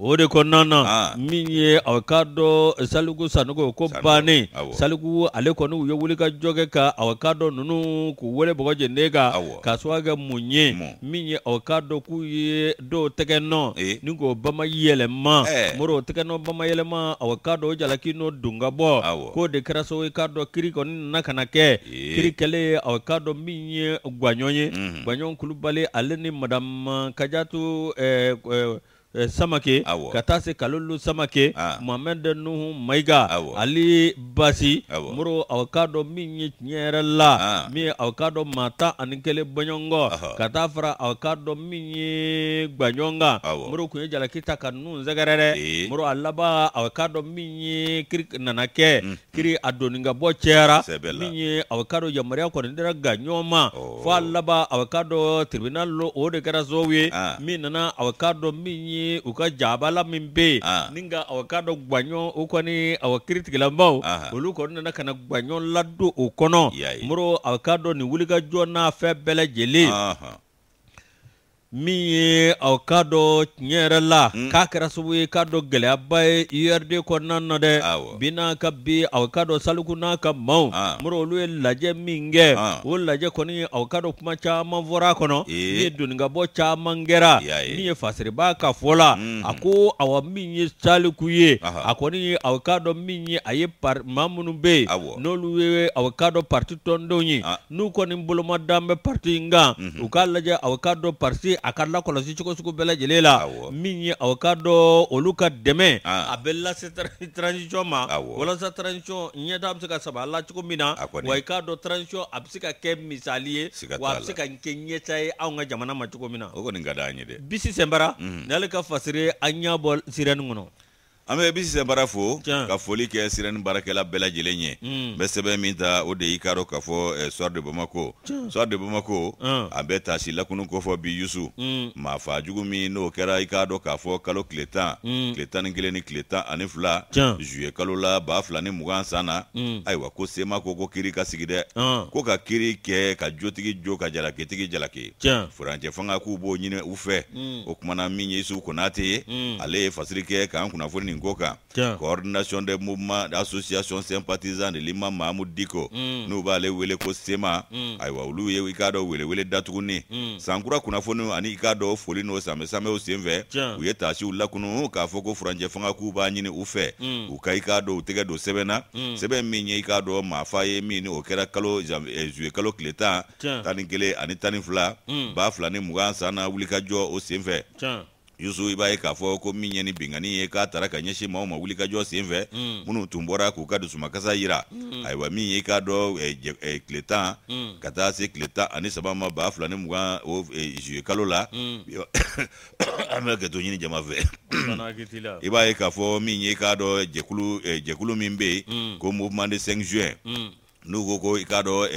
o de kɔnɔna min ye a ka dɔ saliku sanogo ko bane ah. saliku ale kɔni u ye wuli ka jɔ kɛ ka a ka dɔ ninnu k'u wele bɔgɔ jɛnde kan ka sɔrɔ kɛ mun ye min ye a ka dɔ k'u ye dɔw tɛgɛ nɔ e. ni k'o bama yɛlɛma e. mori o tɛgɛ nɔ bama yɛlɛma a ka dɔ o jalaki n'o don ka bɔ k'o de kɛra so i e ka dɔ kiri kɔni nana ka na kɛ kiri kɛlen ye a ka dɔ min ye gwaɲɔ ye mm-hmm. gwaɲɔ kulubali ale ni madame eh, kajatu ɛɛ eh, ɛɛ. Eh, Eh, samake ka taa se kalolu samake ah. mohamɛd nuhu maiga ali basi muro aw k'a dɔ min ye tiɲɛ yɛrɛ la min ye aw k'a dɔ maa tan ani kelen bɔɲɔgɔn ka taa fara aw k'a dɔ min ye gwaɲɔgɔn kan muro tun ye jalaki ta ka ninnu sɛgɛrɛ dɛ e. a laban aw k'a dɔ min ye kiri nana kɛ mm-hmm. kiri a donni bɔ cɛyara min ye aw k'a dɔ yamaruya kɔni dira gaɲɔgɔn ma oh. fo a laban aw k'a dɔ tiribinali o de kɛra sababu ah. ye min nana aw k'a dɔ min ye ye u ka jabala min bɛ yen ni nka aw k'a dɔn gwaɲɔ o kɔni aw kiritigilanbaw olu kɔni nana kana na gwaɲɔ ladon o kɔnɔ moro aw k'a dɔn nin wulikajɔ n'a fɛn bɛɛ min mm. ye aw ka dɔ tiɲɛ yɛrɛ la k'a kɛra sabu ye k'a dɔ gɛlɛyaba ye urd kɔnɔna na dɛ bi ka bi aw ka dɔ saliku n'a ka maw moro olu ye lajɛ min kɛ o lajɛ kɔni aw ka dɔ kuma caman fɔra a kɔnɔ min ye doninkabɔ caman kɛra min ye fasiriba ka fɔ la a ko awa min ye saliku ye a kɔni aw ka dɔ min ye a ye maa minnu bɛ yen n'olu ye aw ka dɔ parti tɔndenw ye ah. n'u kɔni boloma bɛ pariti in kan u k'a lajɛ aw ka dɔ parti mhm a ka lakɔlɔsi cogo sugu bɛɛ lajɛlen la min ye o ka dɔ olu ka dɛmɛ ah. a bɛ lase transition ma walasa transition ɲɛta bɛ se ka saba la cogo min na wa i k'a dɔ transition a bɛ se ka kɛ misali ye wa a bɛ se ka kɛ ɲɛta ye anw ka jamana ma cogo min na o kɔni ka d'an ye dɛ bisi sɛnbara mm. n'ale ka fasere an y'a bɔ sirɛni kɔnɔ an bɛ bisisɛ baara fo ka foli kɛ sirɛni baarakɛla bɛɛ lajɛlen ye n bɛ sɛbɛn min ta o de y'i k'a dɔ k'a fɔ soir de bamako soir de bamako a bɛ tasi lakunu kofɔ bi yusu hmm. maa fa jugu min n'o kɛra i k'a dɔ k'a fɔ kalo tile tan tile tan ni kelen ni tile tan ani fila zuyɛ kalo la baa fila ni mugan san na hmm. ayiwa ko sema ko ko kiri ka sigi dɛ ko ka kiri kɛ ka jotigi jo ka jalakitigi jalaki furancɛ fanga k'u b'o ɲini u fɛ hmm. o tumana min ye isu konate ye ale ye fasiri kɛ k'an kunnafoni ngoka yeah. coordination de mouvement association sympathisant de l'imam mahmoud diko mm. n'u b'ale wele ko sema mm. ayiwa olu ye i k'a dɔ welewele datuguni mm. sankura kunnafoniw ani i k'a dɔ foli n'o samɛsamɛw sen fɛ u ye tasiw lakunu k'a fɔ ko furanjɛ fanga k'u b'a ɲini u fɛ mm. u ka i k'a dɔ u tɛgɛ don sɛbɛn na mm. sɛbɛn min ye i k'a dɔ maafa ye min ni o kɛra kalo eh, zuye kalo tile tan tani kelen ani tani hmm. ni fila mm. b'a fila ni mugan san na jɔ o sen fɛ yusu i b'a ye k'a fɔ ko min ni bingani ye k'a tara ka ɲɛsin maaw mm. ma jɔ sen fɛ minnu tun bɔra k'u ka dusumakasa yira mm. ayiwa min ye i k'a dɔn tile e, tan mm. ka taa se tile tan ani saba ma ba fila ni mugan o zuye e, kalo la an bɛ kɛto ɲini jama fɛ i b'a ye k'a fɔ min ye k'a dɔ e, jɛkulu jɛkulu min bɛ yen ko mouvement de 5 juin n'u ko ko i k'a dɔn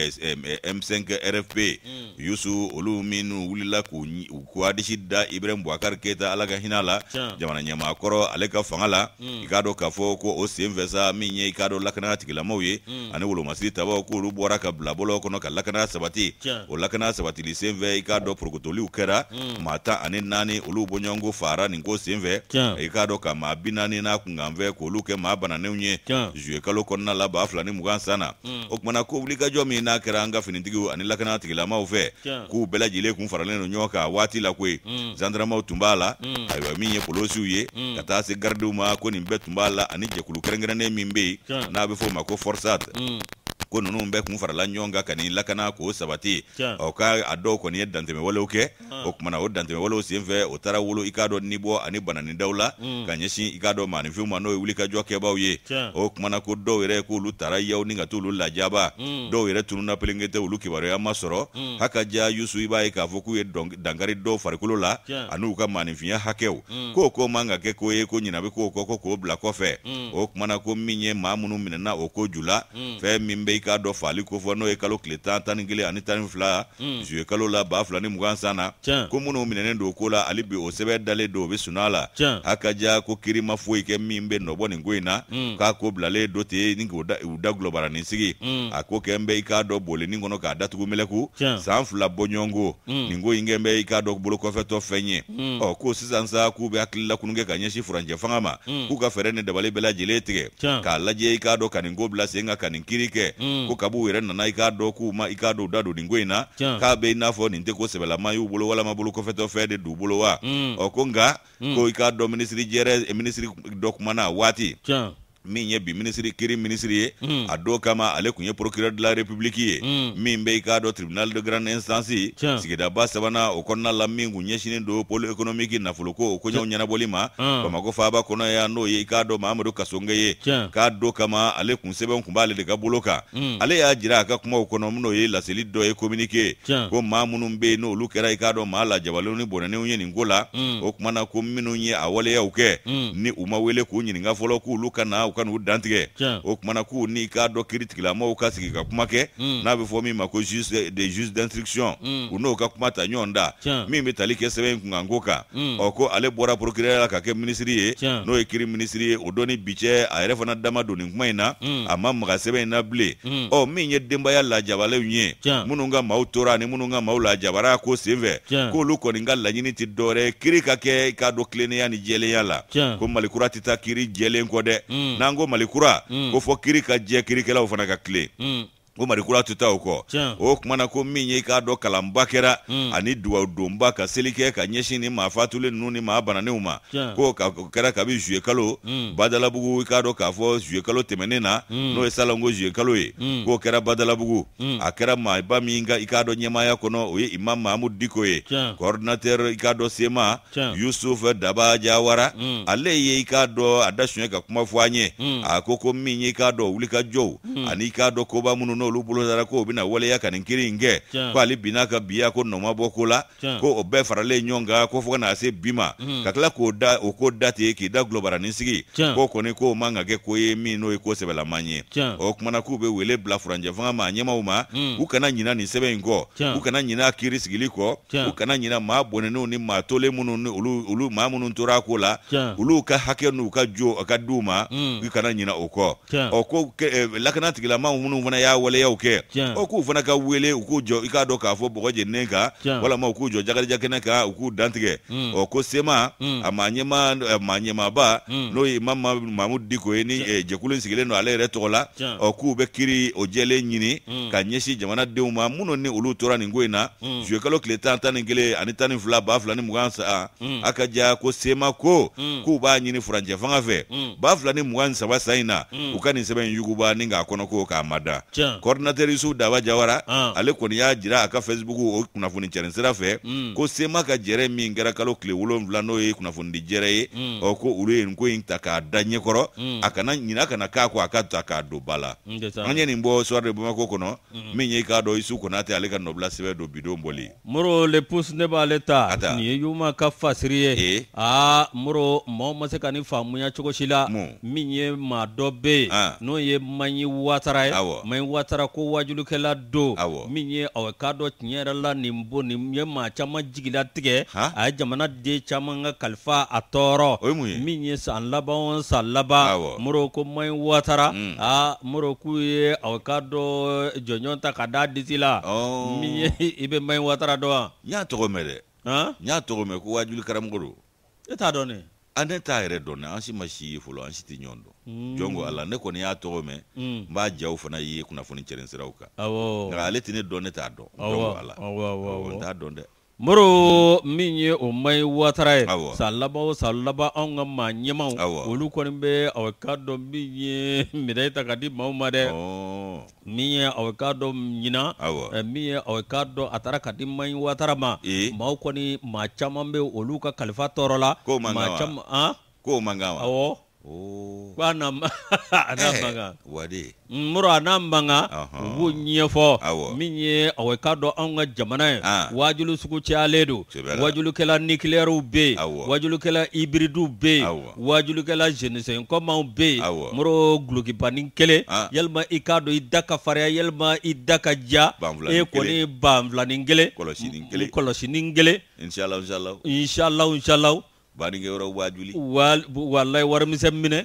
m5 e rfp hmm. yusu olu minnu wulila k'u hadisi da ibrahim buakari keta ala ka hinɛ la jamana ɲɛmaa kɔrɔ ale ka fanga la hmm. i k'a dɔn k'a fɔ ko o sen fɛ sa min ye i k'a dɔn lakanaya tigilamaw ye hmm. ani wolomasiri tabaw k'olu bɔra ka bila bɔlɔ kɔnɔ ka lakanaya sabati o lakanaya sabatili sen fɛ i k'a dɔn porokotoliw kɛra maa tan ani naani olu bɔɲɔgɔnko fara nin ko sen fɛ i k'a dɔn ka maa bi naani n'a kunkanfɛ k'olu kɛ maa bananenw ye zuye kalo kɔnɔna la b'a fila ni mugan san na o kumana ko jɔ min n'a kɛra an ka finitigiw ani lakana tigilamaw fɛ k'u bɛɛ lajɛlen kun faralen don ɲɔgɔn kan waati la koyi mm. zandaramaw tun b'a la mm. ayiwa min ye polosiw ye mm. ka taa se garidiw ma ko nin bɛɛ tun b'a la ani jɛkulu kɛrɛnkɛrɛnnen min bɛ yen n'a bɛ o ma ko forsat ko nunu bɛɛ kun farala ɲɔgɔn kan ka nin lakana k'o sabati ɔ ka a dɔw kɔni ye dantɛmɛwalew kɛ o kumana o dantɛmɛwalew sen fɛ o taara wolo i k'a dɔn nibɔ ani bananidaw la ka ɲɛsin i k'a dɔn maninfinw ma n'o ye wulikajɔ kɛbaaw ye o kumana ko dɔw yɛrɛ k'olu taara yaw ni ka t'olu lajaba mm. dɔw yɛrɛ tununa pelenkɛ tɛ olu kibaruya ma sɔrɔ mm. ja yusu i b'a ye k'a fɔ k'u ye dankari dɔw farikolo la an'u ka maninfiya hakɛw k'o ko man ka kɛ ko ye ko ɲina bɛ k'o kɔ ko k'o bila kɔfɛ mm. o kumana ko min ye maa minnu minɛna o ko jula la fɛn min bɛ k'a dɔ fali ko fɔ n'o ye kalo tile tan tan kelen ani tan ni fila zuye hmm. kalo la ba fila ni mugan san na ko minnu minɛnen don ko la ali bi o sɛbɛn dale do o bɛ sunɔgɔ la a ko kiri ma foyi kɛ min bɛ nɔbɔ nin ko in na hmm. k'a ko bilalen do ten ni k'o da u da gulɔbara nin sigi hmm. a ko kɛ n bɛ i k'a dɔ bolini kɔnɔ k'a datugu mɛlɛku san fila bɔ ɲɔgɔn ko nin ko in kɛ n bɛ i k'a dɔ bolo kɔfɛtɔ fɛn ye ɔ ko sisan sa k'u bɛ hakili lakunu kɛ ka ɲɛsin furancɛ fanga ma k'u ka fɛɛrɛ ni dabali bɛɛ lajɛlen tigɛ k'a lajɛ i k'a dɔn ka nin ko bila sen kan ka nin kiri kɛ ko kabi u yɛrɛ nana i k'a dɔ k'u ma i k'a dɔ u da don nin ko in na k'a bɛ i n'a fɔ nin tɛ ko sɛbɛlama y'u bolo walama bolo kɔfɛtɔfɛn de d'u bolo wa ɔ ko nga ko i k'a dɔ minisiri jɛrɛ eh, minisiri dɔ kumana waati min ye bi minisiri kiri minisiri ye mm. a dɔw kama ale tun ye procureur de la république ye mm. min bɛ i k'a dɔ tribunal de grande instance sigidaba sabanan o kɔnɔna la min tun ɲɛsinin don pôle économique nafoloko o koɲɛw ɲɛnabɔli ma hmm. bamako faaba kɔnɔ ya n'o ye i k'a dɔ mahamadu kasonge ye k'a dɔ kama ale kun sɛbɛn kun b'ale de ka bolo kan mm. ale y'a jira a ka kumaw kɔnɔ minnu ye laseli dɔ ye communiqué ko maa minnu bɛ yen n'olu kɛra i k'a dɔn maa lajabalenw ni bɔnɛnenw ye nin ko la hmm. o tuma na ko minnu ye a waleyaw kɛ hmm. ni u ma wele k'u ɲininka fɔlɔ k'olu ka na u dantigɛ o kumana k'u n'i k'a mm. dɔ kiri tigilamɔgɔw ka sigi ka kuma kɛ n'a bɛ fɔ min ma ko de juge d'instruction u n'o ka kuma ta ɲɔgɔn da min bɛ tali kɛ sɛbɛn in kunkan ko kan ɔ ko ale bɔra procureur la ka kɛ minisiri ye n'o ye kiri minisiri ye o don ni bi cɛ a yɛrɛ fana dama don nin kuma in na a ma maga sɛbɛn in na bilen ɔ min ye denbaya lajabalenw ye minnu mm. ka maaw tora ani minnu ka maaw lajabara ko senfɛ k'olu kɔni ka laɲini tɛ dɔwɛrɛ ye kiri ka kɛ k'a dɔn tilennenya ni jɛlenya la ko malikura tɛ taa kiri jɛlen kɔ dɛ n'an ko malikura mm. ko fɔ kiri ka jɛ kirikɛlaw fana ka tile mm o marikura tɛ taa o kɔ o kumana ko min ye i k'a dɔn kalanba kɛra mm. ani duwawu donba ka seli ka ɲɛsin ni maa fatulen ninnu ni maa bananenw ma ko ka kɛra kabi zuye kalo mm. badalabugu i k'a dɔn k'a fɔ zuye kalo tɛmɛnen na mm. n'o ye salanko zuye kalo ye mm. k'o kɛra badalabugu a kɛra maaba min ka i k'a dɔn ɲɛmaaya kɔnɔ o ye imam mahamudu diko ye kɔrdinatɛr i k'a dɔn sema yusuf daba jawara mm. ale ye i k'a dɔn a da ka kuma fɔ an ye hmm. a ko ko min ye i k'a dɔn wulika jɔw hmm. ani i k'a dɔn koba minnu n'olu dara ko u bɛna waleya ka nin kiri in kɛ ko ale binna ka biya ko nɔ ma bɔ ko la ko o bɛɛ faralen ɲɔgɔn kan ko fo ka na se bi ma mhm. ka tila k'o da o ko da ten k'i da gulobaranin sigi k'o kɔni k'o man ka kɛ ko ye min n'o ye ko sɛbɛlaman ye o kumana k'u bɛ wele bila furanjɛ fanga ma ɲɛmaw ma mhm. u kana ɲina nin sɛbɛn in kɔ u kana ɲina kiri sigili kɔ u kana ɲina maa bɔnɛnenw ni maa tolen minnu ni olu olu maa minnu tora a ko la olu ka hakɛ n'u ka jo ka di mhm. u eh, ma u kana ɲina o kɔ ɔ ko lakana tigilamaw minnu fana y'a wale waleyaw kɛ o k'u fana ka wele u k'u jɔ i k'a dɔn k'a fɔ bɔgɔ jeninen kan walama u k'u jɔ jagaja kɛnɛ kan u k'u dantigɛ ɔ ko sema a ma ɲɛma ma ɲɛmaba n'o ye mama mamudu diko ye ni jɛkulu in sigilen don ale yɛrɛ tɔgɔ la ɔ k'u bɛ kiri o jɛlen ɲini ka ɲɛsin jamanadenw ma minnu ni olu tora nin ko in na zuwekalo tile tan tan ni kelen ani tan ni fila ba fila ni mugan sa a ka ja ko sema ko k'u b'a ɲini furancɛ fanga fɛ ba fila ni mugan ni saba san in na u ka nin sɛbɛn yuguba ni k'a kɔnɔ ko k'a mada coordinateur yusufu daba jawara ah. ale kɔni y'a jira a ka facebook o kunnafoni cɛrin sira fɛ mm. ko sema ka jɛrɛ min kɛra kalo tile wolonfila n'o ye mm. kunnafonidi jɛrɛ ye ɔ ko olu ye nin ko in ta k'a da ɲɛkɔrɔ a kana ɲina kana k'a kɔ a ka ta k'a don ba la an ye nin bɔ soir de bamako kɔnɔ min ye k'a dɔ isu konatɛ ale ka nɔbila sɛbɛ don bidon bɔli moro le pus ne b'ale ta nin ye yuma ka fasiri ye aa e? moro maaw ma se ka nin faamuya cogo si la min ye maa dɔ bɛ yen n'o ye maɲi watara ye maɲi watara taara ko wajulikɛla do min ye awɔ k'a dɔ tiɲɛ yɛrɛ la nin bo nin ye maa caman jigila a ye jamana den caman ka kalifa a tɔɔrɔ min ye san laban o san laban moro ko maɲi watara mm. a moro k'u ye awɔ k'a dɔ jɔnjɔn ta ka d'a disi la min ye i bɛ maɲi watara dɔn wa. n y'a tɔgɔ mɛn dɛ n y'a tɔgɔ mɛn ko wajuli don. e t'a dɔn ne. ane mm. mm. ne t'a yɛrɛ dɔn dɛ an si ma si ye fɔlɔ an si tɛ ɲɔgɔn dɔn jɔnko ala ne kɔni y'a tɔgɔ mɛn n b'a jaw fana ye kunnafoni cɛrin siraw kan nka ale tɛ ne dɔn ne t'a dɔn jɔnko ala n t'a dɔn dɛ moro min ye o maɲi watara ye sa laban o sa laban anw ka maa ɲɛmaw olu kɔni bɛ aw ka dɔ min ye minɛ ta ka di maaw ma dɛ oh. min ye aw ka dɔ ɲina eh, min ye aw ka dɔ a taara ka di maɲi watara ma maaw kɔni maa caman bɛ olu ka kalifa tɔɔrɔ la ko man kan wa k'a na a n'a u b'u ɲɛfɔ min ye awɔ k'a dɔn anw ka jamana ye wajulu sugu cayalen don wajulukɛla nikilɛriw be yen wajulukɛla ibiriduw be yen wajulukɛla zenisɛnkɔmaw bɛ yen mɔrɔ gulokibani kelen ah. yalima i k'a dɔn i da ka farinya yalima i da ka diya e kɔni banfilanin kelen kɔlɔsinin kelen kɔlɔsinin kelen banikɛ yɔrɔ waa joli. walayi warimisɛn minɛ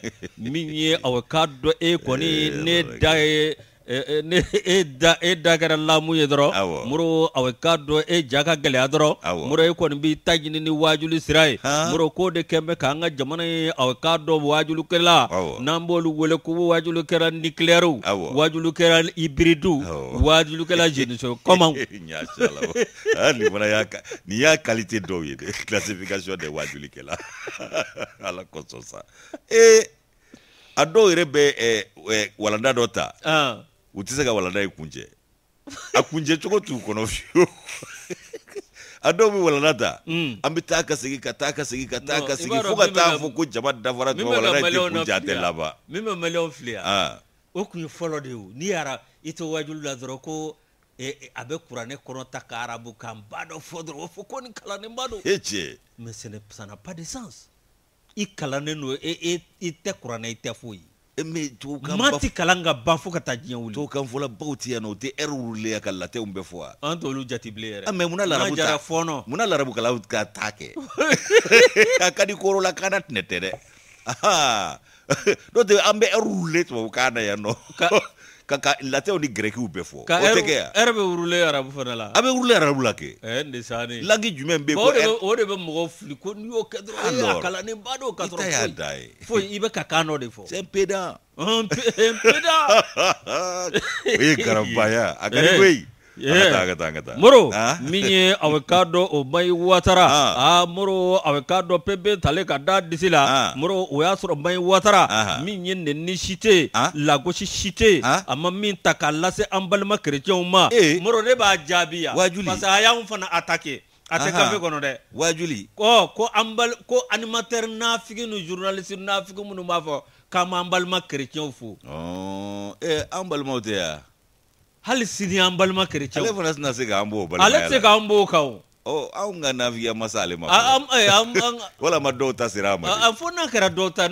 min ye awɔ k'a dɔn e kɔni ne da ye. Eh, eh, ne e da e da kɛra lamu ye dɔrɔn muru awɔ k'a dɔn e ja ka gɛlɛya dɔrɔn muru e kɔni b'i ta ɲini ni waajuli sira ye muru k'o de kɛn bɛ k'an ka jamana ye awɔ k'a dɔn waajulu kɛla n'an b'olu wele ko waajulu kɛra nikilɛriw waajulu kɛra ibiridu waajulu kɛra jenisɔn kɔmaw. nin fana y'a nin y'a kalite dɔw ye dɛ classification de waajuli kɛla ala kosɔn sa ee a dɔw yɛrɛ bɛ ɛɛ walanda dɔ ta. Ah u tɛ se ka walanda ye kuncɛ a kuncɛ cogo t'u kɔnɔ vyo a wala bɛ walanda an bɛ taa ka segin ka taa ka ka taa ka segin fo ka taa fɔ ko jama dafara tuma walanda tɛ min bɛ maliyɛnw fili o de n'i yara i to wajulu la dɔrɔn ko a bɛ kurane kɔnɔ ta arabu arabukan ba dɔ fɔ dɔrɔn o fɔ ko nin kalanenba don. e mais ce n'est ça n'a pas de sens i kalannen no e e i tɛ kuranɛ i foyi mati kalan ka ban fo ka taa diɲɛ wuli tubabu kan fɔla baw tɛ yan nɔ er u tɛ ɛri wulileya ka latɛnw bɛɛ fɔ wa an t'olu jate bilen yɛrɛ mɛ munna larabu ta munna larabu kala ka taa kɛ a ka di korola kana tinɛ tɛ dɛ n'o tɛ an bɛ ɛri wulile tubabu kan na yan nɔ ka ka latɛw ni gɛrɛkiw bɛɛ fɔ o tɛ kɛ yan ɛri bɛ wurule arabu fana la a bɛ wurule arabu la kɛ ɛɛ de eh, saani langi jumɛn bɛ yen ko o de bɛ mɔgɔ fili ko n'i y'o kɛ dɔrɔn e y'a kalan ni ba do ka sɔrɔ foyi i ta y'a da ye foyi i bɛ ka kan dɔ de fɔ c'est pédant o ye garabaya a ka koyi. moro ah. min ye k'a dɔ o mayi watara a ah. ah, moro awe k'a dɔ pepe tale ka da disi la moro o y'a sɔrɔ mayi watara min ye nenini si lagosi si a ma min eh. ta k'a lase an balima kerecɛnw ma moro ne b'a jaabi yan parce a y'anw fana attaqué a tɛ gafe kɔnɔ dɛ wajuli ko ko an bal ko animateur nafigi ni journaliste nafigi minnu b'a fɔ k'an b'an balima kerecɛnw fo oh, ɔɔ ee eh, an balimaw tɛ yan hali sini an balima kerecɛw ale fana tɛna se k'an b'o balimaya la ale tɛ se k'an b'o kan o ɔ anw ka nafiya masa ale ma walama dɔw ta sera a eh, ma fo ah, n'a kɛra dɔw ta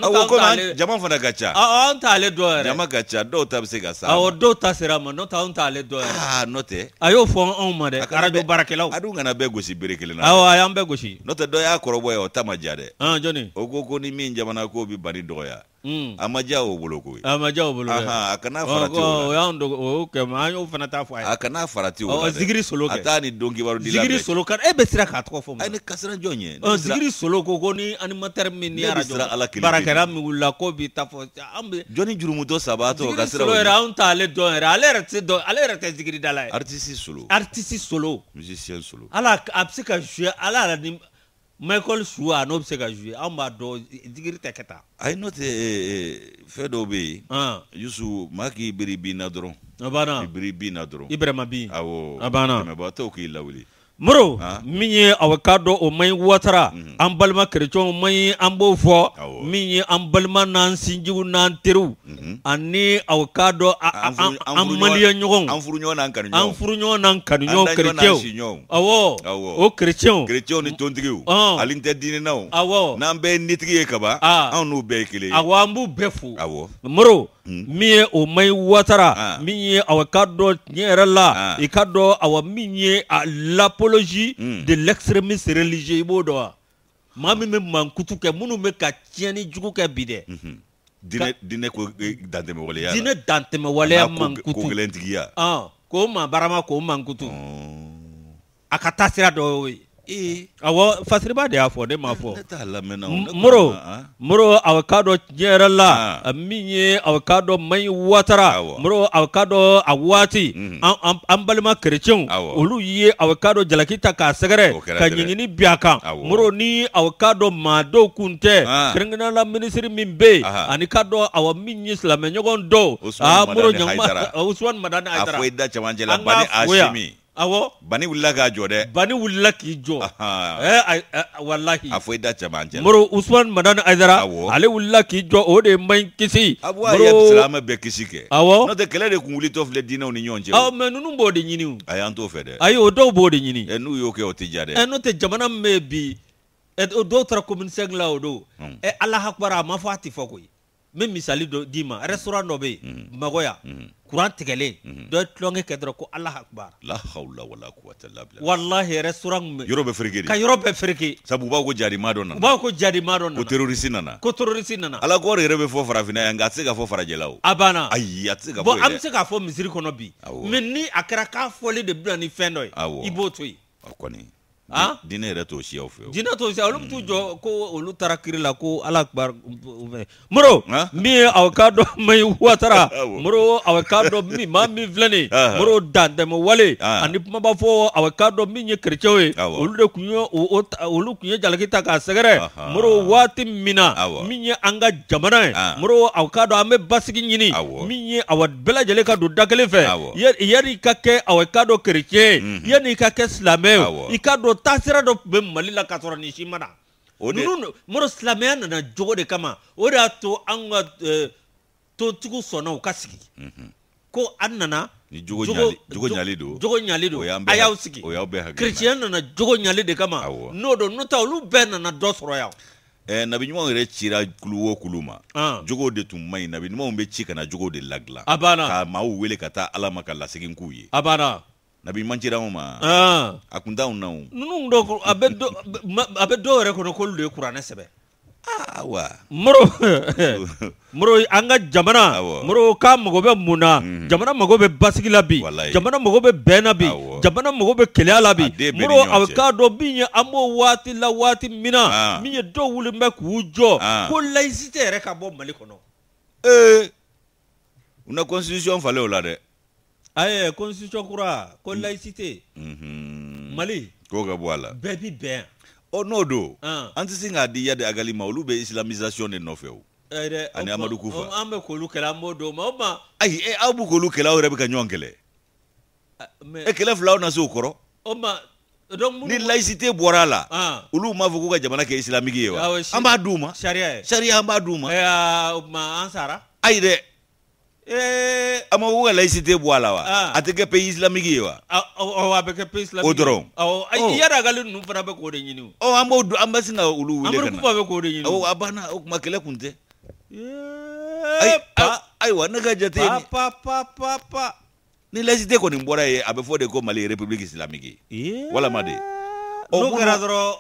jama fana ka ca an t'ale dɔn yɛrɛ jama ka ca dɔw ta bɛ se ka s'a ma awɔ dɔw ta sera a ma n'o tɛ anw t'ale dɔn yɛrɛ aa n'o tɛ a y'o fɔ anw ma dɛ arajo baarakɛlaw a dun kana bɛɛ gosi bere kelen na awɔ a y'an bɛɛ gosi n'o tɛ dɔ y'a kɔrɔbɔ yan o ta ma ja dɛ ah, jɔnni o ko ko ni min jamana ko bi bani dɔgɔya Mm. a ma diya o bolo koyi a ma diya o bolo dɛ a kana farati oh, o oh, la o y'anw dogo o oh, kɛ ma an y'o fana ta fɔ a ye a kana farati o la dɛ zigiri solo kɛ a taa ni don kibaru dila bɛɛ zigiri solo kan e bɛ siran k'a tɔgɔ fɔ mun na ne ka siran jɔn ye ɔ zigiri solo ko ko ni animateur min ni arajo baarakɛla min wulila k'o b'i ta fɔ an bɛ jɔn ni saba tɔ ka siran o ɲɛ zigiri solo yɛrɛ anw t'ale dɔn yɛrɛ ale yɛrɛ Michael Suwa n'o bɛ se ka jouer anw b'a dɔn digiri tɛ kɛ tan. Ayi n'o tɛ fɛn dɔw bɛ yen. Yusu maa k'i biri bin na dɔrɔn. A banna. I biri bin na dɔrɔn. I bɛrɛ ma bin. Awɔ. A banna. Tɛmɛbaa tɔw k'i lawuli. moro ah. min ye avocat dɔ o man watara mm-hmm. an balima kerecɛnw man ɲi an b'o fɔ ah, min ye an balima n'an sinjiw n'an teriw ani avocat dɔ an maliya ɲɔgɔnw an furu ɲɔgɔn n'an awo o kerecɛnw kerecɛnw ni tontigiw hali n tɛ diinɛnaw awɔ n'an bɛɛ ye netigi ye kaban anw ah. n'u bɛɛ ye an b'u bɛɛ fo Hmm. min ye o maɲi watara ah. min ye awa ka dɔ tiɲɛ yɛrɛ la ah. i ka dɔ awa min ye a l'apologie hmm. de l'extrémisme religieux i b'o dɔn wa maa min bɛ mankutu kɛ minnu bɛ ka tiɲɛni jugu kɛ bi dɛ dinɛ dinɛ ko dantɛmɛwaleya dinɛ dantɛmɛwaleya mankutu ko gɛlɛntigiya k'o maa barama k'o mankutu oh. a ka taasira dɔ y'o ye Eh. awɔ fasiriba de y'a fɔ ne m'a fɔ muro moro moro awokado diɲɛ yɛrɛ la ah. min ye dɔ mayi watara muro ka dɔ a waati mm-hmm. an balima kerecɛnw olu ye awokado jalaki ta k'a sɛgɛrɛ ka ɲɛɲini bi a kan muro ni ka awokado maa dɔw kun tɛ ah. kɛrɛnkɛrɛnnala minisiri min bɛ yen ani ka dɔ awɔ min ye silamɛɲɔgɔn dɔw ah, moro ɲɛnkuma usumani madani hayidara an k'a fo yan. awɔ bani wulila k'a jɔ dɛ bani wulila k'i jɔ ɛɛ walahi a fɔ i da cɛmancɛ la moro usman madani ayidara awɔ ale wulila k'i jɔ o de ye maɲi kisi abu a yɛ silamɛ bɛɛ kisi kɛ awɔ n'o tɛ kɛlɛ de kun wulitɔ filɛ diinɛw ni ɲɔgɔn cɛ awɔ mɛ ninnu b'o de ɲini o ayi an t'o fɛ dɛ ayi o dɔw b'o de ɲini ɛ n'u y'o kɛ o tɛ diya dɛ ɛ n'o tɛ jamana min bɛ yen bi ɛ dɔw taara commune cinq la o don ɛ ala hakpara a ma fɔ a ti fɔ koyi n misali dɔ d'i ma restaurant dɔ bɛ yen bamakɔ yan kuran tigɛlen dɔ ye tulonkɛ kɛ dɔrɔn ko ala akbar la hawla wala quwwata illa billah walahi restaurant min bɛ yɔrɔ bɛɛ fereke de ka yɔrɔ bɛɛ fereke sabu u b'a fɔ ko jaarima dɔ nana u b'a fɔ ko jaarima dɔ nana ko terroriste nana ko terroriste nana ala kɔri yɛrɛ bɛ fɔ farafinna yan nka a tɛ se ka fɔ farajɛla o a banna ayi a tɛ se ka fɔ bon an bɛ se k'a fɔ misiri kɔnɔ bi mais ni a kɛra k'a fɔli de bɛ na ni fɛn dɔ ye i b'o to yen o kɔni a diinɛ yɛrɛ t'o siyaw fɛ diinɛ t'o siya olu bɛ t'u jɔ ko olu taara kiri la ko ala kibaru moro min ye aw k'a dɔn mayi watara moro aw k'a dɔn min maa min filɛ nin ye moro dantɛmɛ wale ani kumaba fɔ aw k'a dɔn min ye kerecɛw ye olu de tun ye o ta olu tun ye jalaki ta k'a sɛgɛrɛ moro waati min na min ye an ka jamana ye moro aw k'a dɔn an bɛ basigi ɲini min ye aw bɛɛ lajɛlen ka don da kelen fɛ yanni i ka kɛ aw k'a dɔn kerecɛ ye yanni i ka kɛ silamɛ ye i ka dɔn tasira do dɔ tun bɛ mali la ka sɔrɔ nin si ma na ninnu mɔrɔ silamɛya nana jogo de kama o de y'a to an ka tontigiw sɔnna u ka sigi mhm. ko an nana jogo ɲali don jogo ɲali don a y'aw sigi kereciyɛn nana jogo ɲali de kama n'o don n'o tɛ olu bɛɛ nana dɔ sɔrɔ yan Eh, nabi ɲumanw yɛrɛ cira kulu o kulu ma ah. jogow de tun man ɲi nabi ɲumanw bɛ ci kana jogow de lagla ka maaw wele ka taa ala ma ka lasegin k'u ye a banna na bi mancira o ma a kun dɔ a bɛ dɔw yɛrɛ kɔnɔ k'olu de ye kuranɛ sɛbɛ awa moro moro an ka jamana moro k'a mago bɛ mun na mm-hmm. jamana mago be basigi la bi jamana mago be bɛn na bi jamana mago be keleya la bi moro a k'a dɔn min ye an b'o waati la waati min na ah. min ye dɔ wulin bɛ k'u jɔ ah. ko layisite yɛrɛ ka bɔ mali kɔnɔ ee eh. u na constitution falen la dɛ aye constitution kura ko mm. laïcité mhm. mali ko ka bɔ a la bɛɛ bi bɛn o oh, n'o do ah. an tɛ se k'a di yadi agali ma olu bɛ islamisation de nɔfɛ o eh, ani amadu kufa an bɛ k'olu kɛlɛ an b'o dɔn ma o ma ayi e eh, aw bɛ k'olu kɛlɛ aw yɛrɛ bɛ ka ɲɔgɔn kɛlɛ e kɛlɛ fila aw na se o kɔrɔ o ma ni laïcité bɔra a ah. la olu m'a fɔ k'u ka jamana kɛ islamiki ye wa an b'a d'u ma sariya ye sariya an b'a ma ayi dɛ a ma ka laïcité bo a wa a ah. tɛ kɛ pays islamique ye wa o dɔrɔn yala fana o an b'o sin ka olu wele ka o tuma kɛlɛ kun tɛ ayiwa ne ka jate pa pa pa pa ni laïcité kɔni bɔra ye a be fɔ de ko mali république islamique ye walama de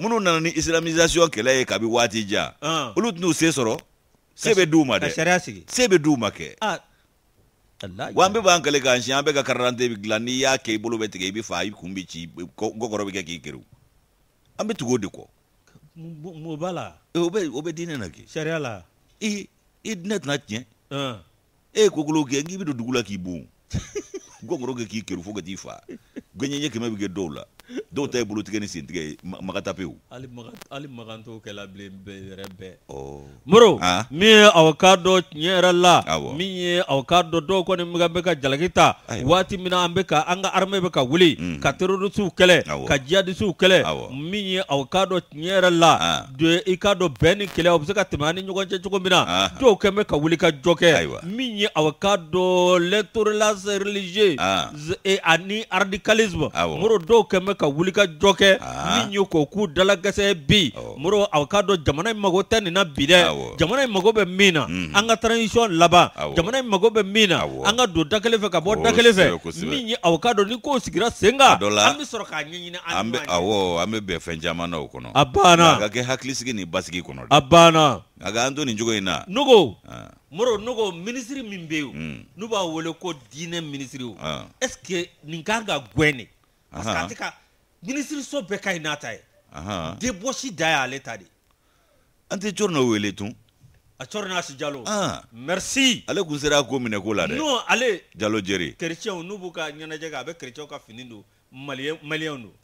minnu nana ni islamisation kɛlɛ ye kabi waati ja olu ah. tun t'u se sɔrɔ se be di u ma dɛ se di u ma kɛ Waambi b'an kɛlɛ ambe siyɛn an ka karadante eh, n'i y'a ke i bolo bɛ tigɛ i bɛ fa i kun bɛ ci kɔkɔrɔ bɛ kɛ k'i ko an bɛ tugu o de kɔ. na ke Sariya la. I i na tɛna tiɲɛ. Ah. E eh, ye kokolo kɛ nk'i bɛ dugu la k'i bon. Gɔngɔrɔ ge k'i keru fo ka t'i fa. Gɛɲɛ ɲɛ kɛmɛ bɛ la dɔw ta ye bolotigɛ ni sentigɛ ye magata pewu hali magan t'o kɛla bilen yɛrɛ bɛɛ oh. moro min ye aw k'a dɔ tiɲɛ yɛrɛ la min ye aw k'a dɔ dɔw kɔni bɛ ka jalaki ta waati min na an bɛ ka an ka armée bɛ ka wuli ka terroriste kɛlɛ ka jihadistes kɛlɛ min ye aw k'a dɔ tiɲɛ yɛrɛ la i k'a dɔ bɛn ni kɛlɛ o bɛ se ka tɛmɛ an ni ɲɔgɔn cɛ cogo min na dɔw kɛ bɛ ka wuli ka jɔ kɛ min ye aw k'a dɔ l'intolerance religieuse e ani radicalisme ka ka jɔ kɛ min ye k'o k'u dalagɛsɛ bi moro a k'a dɔn jamana in mago tɛ nin na bi dɛ jamana in mago bɛ min na an ka transition laban jamana in mago bɛ min na an ka don da fɛ ka bɔ da fɛ min ye aw k'a dɔn ni kow sigira sen kan an bɛ sɔrɔ k'a ɲɛɲini an bɛ awɔ an bɛ bɛn fɛn caman na o kɔnɔ a banna a ka kɛ hakilisigi ni basigi kɔnɔ a banna a ka an to nin cogo in na nogo moro nogo minisiri min bɛ yen mm. n'u b'a wele ko diinɛ minisiri o est ce que nin kan ka gwɛn de parce que a tɛ ka minisiriso bɛɛ ka ɲi n'a ta ye debɔsi da y'ale ta de an tɛ cɔri n'o wele tun hmm? a cɔri n'a si jalo ah. merci ale kun sera ko minɛ ko la dɛ non ale jalo jere kerecɛnw n'u b'u ka ɲɛnajɛ kɛ a bɛ kerecɛnw ka fini don maliyɛnw don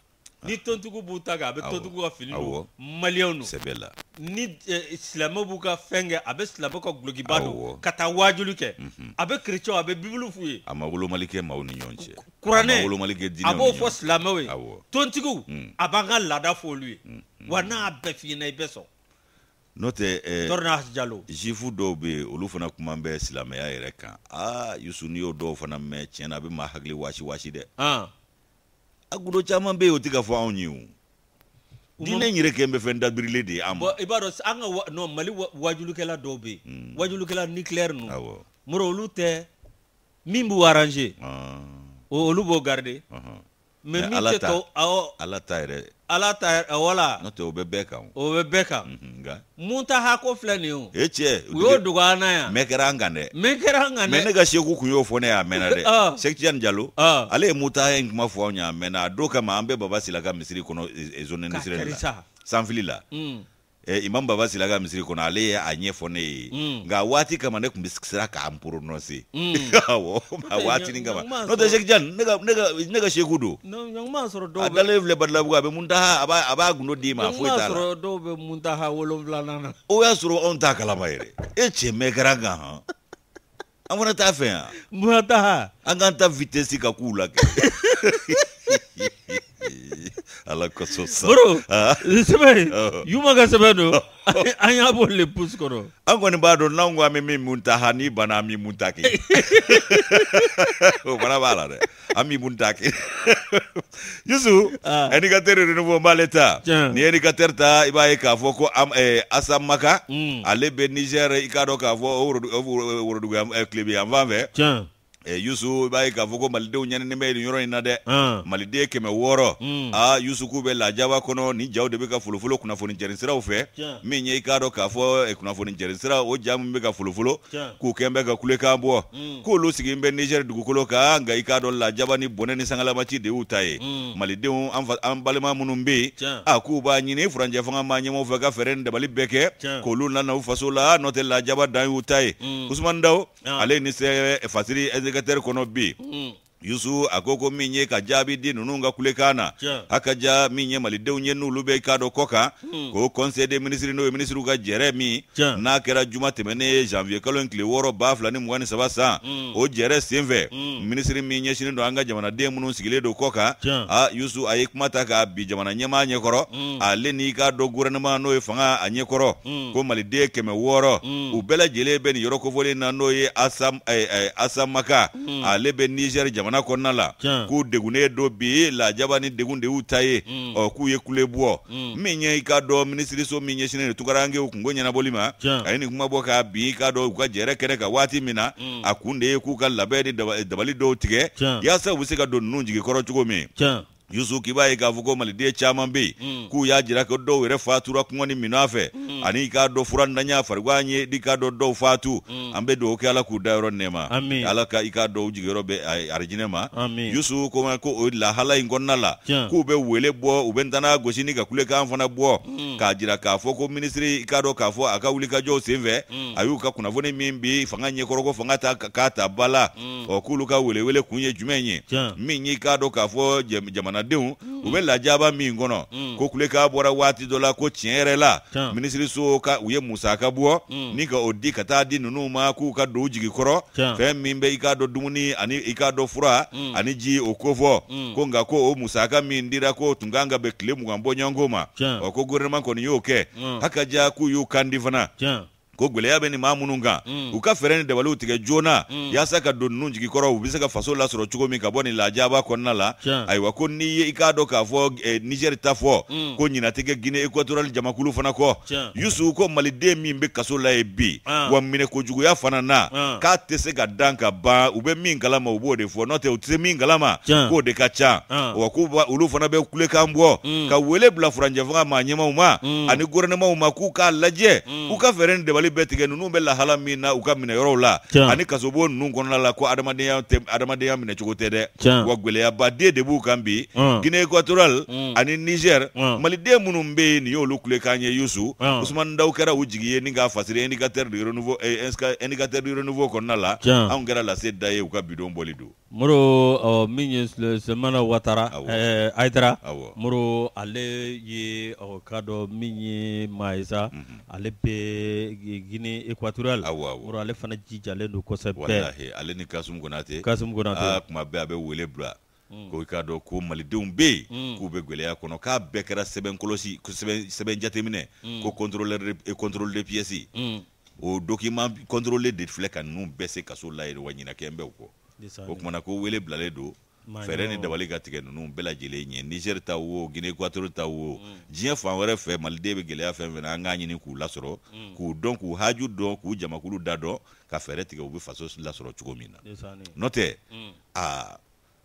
ni tontigiw b'u ta kɛ a bɛ tontigiw ka fini don maliyɛnw don ni silamɛw b'u ka fɛn kɛ a bɛ silamɛw ka gulokiba don ka taa waajuli kɛ a bɛ kerecɛw a bɛ bibulu f'u ye a ma wolomali kɛ maaw ni ɲɔgɔn cɛ kuranɛ a ma wolomali kɛ dinɛw ni ɲɔgɔn cɛ a b'o fɔ silamɛw ye tontigiw mm. a b'an ka laada f'olu ye mm, mm. wa n'a bɛɛ f'i ɲɛna i bɛ sɔn n'o tɛ ɛɛ tɔrɔna jalo zifu dɔw bɛ yen olu fana kuma bɛ silamɛya yɛrɛ kan aa ah, yusu n'i y'o dɔw fana mɛn tiɲɛ na a bɛ maa hakili wasi wasi dɛ Agudo gundo caman bɛ yen o tɛ ka fɔ anw ye o diinɛ in yɛrɛ kɛ n bɛ fɛn dabirilen de ye an ma. i b'a dɔn an ka non mali wajulikɛla dɔw bɛ yen wajulikɛla nucléaire ninnu awɔ mɔrɔ olu tɛ min b'u arranger olu b'o garder mɛ min tɛ tɔ awɔ ala ta yɛrɛ ala ta yɛrɛ eh, wala n'o tɛ o bɛ bɛɛ kan o o bɛ bɛɛ kan mhm, nka mun ta hako filɛ nin ye o e cɛ e u y'o dogo an na yan mɛ kɛra an kan dɛ mɛ kɛra an kan dɛ mɛ ne ka seku kun y'o fɔ ne y'a mɛnna dɛ sɛkitiyani jalo ale ye mutahaya in kuma fɔ anw y'a mɛnna a don kama an bɛ baba sila ka misiri kɔnɔ zone industrielle la sanfili la mm e, imam baba sila ka misiri kona ale ye a ɲɛ fɔ ye mm. nga wati kama ne tun bɛ sira k'an awo mm. awɔ a waatinin kama n'o tɛ Cheikh Jan nega nega nega ka ne ka seku don ɲɔgɔnma sɔrɔ dɔw a dalen filɛ Badilabugu a bɛ Muntaha a b'a gundo d'i ma foyi t'a soro ɲɔgɔnma sɔrɔ dɔw bɛ Muntaha wolonfilanan na o y'a soro anw t'a kalama yɛrɛ e cɛ mɛ kɛra kan han an t'a fe yan Muntaha an k'an ta vitesse ka k'u la ala kɔsɔ sa bro ah. sɛbɛ oh. oh. yuma ah. eh, mm. ka sɛbɛ don an an kɔni b'a dɔn n'anw ko an bana an bɛ mun ta kɛ o fana b'a la dɛ an bɛ mun ni indicateur ta i b'a k'a fɔ ko asan maka ale bɛ i k'a dɔn k'a fɔ o worodugu yan tilebe yan fan fɛ Eh, yusu bai k'a fɔ ko malidenw ɲanini bɛ nin ina de na dɛ ke me woro ah. mm. a ah, yusu k'u be la jawa kono ni jaw de be ka kuna folofolo kunnafoni jɛnisiraw fɛ yeah. min ye i k'a fo e kuna foni jeri sira o ja be bɛ ka folofolo yeah. k'u kembe ka kule hmm. ka bo mm. ku lu sigi bɛ nigɛri du kan nka i k'a la lajaba ni bone ni sangala sangalamaci de y'u mm. ye mm. malidenw an, an balima minnu bɛ yen a k'u b'a ɲini furanjɛ fanga ma ɲɛmɔgɔw fe ka fɛɛrɛ ni dabali bɛɛ kɛ k'olu lana u faso la n'o tɛ lajaba dan y'u ta ye hmm. usumani daw ah. ale ni se eh, fasiri কোনো বি yusu a minye ko ye ka jaabi di nunu ka kulekan yeah. a ka ja min ye malidenw ye n'olu bɛ k'a dɔ kɔ kan mm. k'o conseil des ministres n'o ye ministres ka jɛrɛ min yeah. n'a kɛra juma tɛmɛnen ye janvier kalo in tile ba fila ni mugan ni saba san mm. o jɛrɛ sen fɛ mm. ministre min ɲɛsinnen don an ka jamanaden minnu sigilen do kɔ kan yeah. a yusu hmm. a ye kuma ta k'a bi jamana ɲɛmaa ɲɛkɔrɔ ale n'i k'a dɔ gouvernement n'o ye fanga hmm. hmm. eh, eh, a ɲɛkɔrɔ ko maliden kɛmɛ mm. u bɛɛ lajɛlen bɛ nin yɔrɔ kofɔlen na n'o ye asamaka ale bɛ niger jamana jamana kɔnna la k'u degunnen mm. oh, mm. mm. do bi lajaba ni degun de y'u ta ye ɔ k'u ye kule bɔ min ye i ka dɔ minisiriso min ɲɛsinnen don tukarankew kunko ɲɛnabɔli ma a ye ni kuma bɔ k'a bin i ka dɔ u ka jɛrɛ kɛnɛ ka waati min na a kun de ye k'u ka labɛn ni dabali dɔw tigɛ yaasa u be se ka don ninnu jigikɔrɔ cogo min yusufu b'a ye k'a fɔ ko maliden caman bɛ yen mm. k'u y'a jira ko dɔw yɛrɛ fatura kɔngɔ ni minɛn fɛ mm. ani k'a dɔn fura ntanya farigan ye i k'a dɔn dɔw fatu mm. an bɛ dugawu kɛ ala k'u dayɔrɔ nɛɛma ala ka i k'a dɔn u jigiyɔrɔ bɛ arijinɛ ma yusufu ko ma ko o lahala in kɔnɔna la k'u be wele bɔ u be ntana gosi ni ka kulekan fana bɔ k'a jira k'a fɔ ko minisiri i k'a dɔn k'a fɔ a ka wulikajɔw sen fɛ a y'u ka kunnafoni min bi fanga ɲɛkɔrɔ ko fanga ta k'a ta ba la ɔ k'olu ka welewele kun ye jumɛn ye min y'i k'a dɔn k'a fɔ jamana jamanadenw u bɛ lajaba min kɔnɔ mm. ko kulekan bɔra waati dɔ la ko tiɲɛ yɛrɛ la minisiriso ka u ye musaka bɔ mm. ni ka o di ka taa di ninnu ma k'u ka don u jigi kɔrɔ fɛn min bɛ i k'a dɔn dumuni ani i k'a dɔn fura mm. ani ji o kofɔ ko nka ko o musaka min dira ko tun kan ka bɛn tile mugan bɔ ma ɔ ko gouvernement kɔni y'o kɛ hakaja k'u y'u kandi fana ko gwɛlɛya bɛ nin maa minnu kan u ka fɛɛrɛ ni dabaliw tigɛ joona yaasa ka don ninnu jigikɔrɔ u bɛ se ka faso lasɔrɔ cogo min ka bɔ nin lajaba kɔnɔna la ayiwa ko n'i ye i k'a dɔn k'a eh, fɔ nigɛri ta fɔ mm. ko ɲina tɛ kɛ gine ekuatoriyali jamakulu fana kɔ yusu ko maliden min bɛ kaso la ye bi uh. wa minɛkojuguya fana na uh. k'a tɛ se ka dan ka ban u be min kalama u b'o de fɔ n'o u tɛ se min kalama k'o de ka ca wa k'u olu fana bɛ kulekan bɔ mm. ka wele bila furanjɛ fanga maa ɲɛmaw ma mm. ani gouvernementw ma k'u k'a lajɛ u ka fɛɛrɛ ni dabali de bɛɛ tigɛ ninnu bɛ lahala min na u ka minɛ yɔrɔw la ani kasobo nunu kɔnɔna la ko adamadenya tɛ adamadenya minɛcogo tɛ dɛ wa gwɛlɛyabaden de b'u kan bi guinée équatoriale mm. ani niger maliden minnu bɛ yen nin y'olu kan ye yusu usumani daw kɛra u jigi ye ni ka fasiri indicateur de renouveau indicateur de renouveau kɔnɔna la anw kɛra lase da ye u ka bidon bɔli don moro min ye semana watara ayidara eh, eh, moro ale ye ka dɔ min ye maisa ale bɛ Guinée équatoriale. Ah, ale fana jijalen don kosɛbɛ. ale ni Kasum Konate. Kasum Konate. Ah, kuma bɛɛ a bɛ wele bila. Mm. Ko i k'a dɔ ko malidenw be yen. Mm. K'u bɛ gwɛlɛya kɔnɔ k'a bɛɛ kɛra sɛbɛn kolosi sɛbɛn sɛbɛn jateminɛ. Hmm. Ko contrôleur et eh, contrôle de pièces. Hmm. O document contrôlé de filɛ ka ninnu bɛɛ se kaso la yɛrɛ wa ɲinakɛn kɛ bɛ o kɔ. o tumana ko wele bilalen don fɛɛrɛ ni dabali ka tigɛ ninnu bɛɛ lajɛlen ɲɛ niger ta wo guinee quatoro ta wo diɲɛ fan wɛrɛ fɛ maliden bɛ gɛlɛya fɛn fɛn na an k'a ɲini k'u lasɔrɔ k'u dɔn k'u haju dɔn k'u jamakulu da dɔn ka fɛɛrɛ tigɛ u bɛ faso lasɔrɔ cogo min na n'o tɛ mm. aa ah,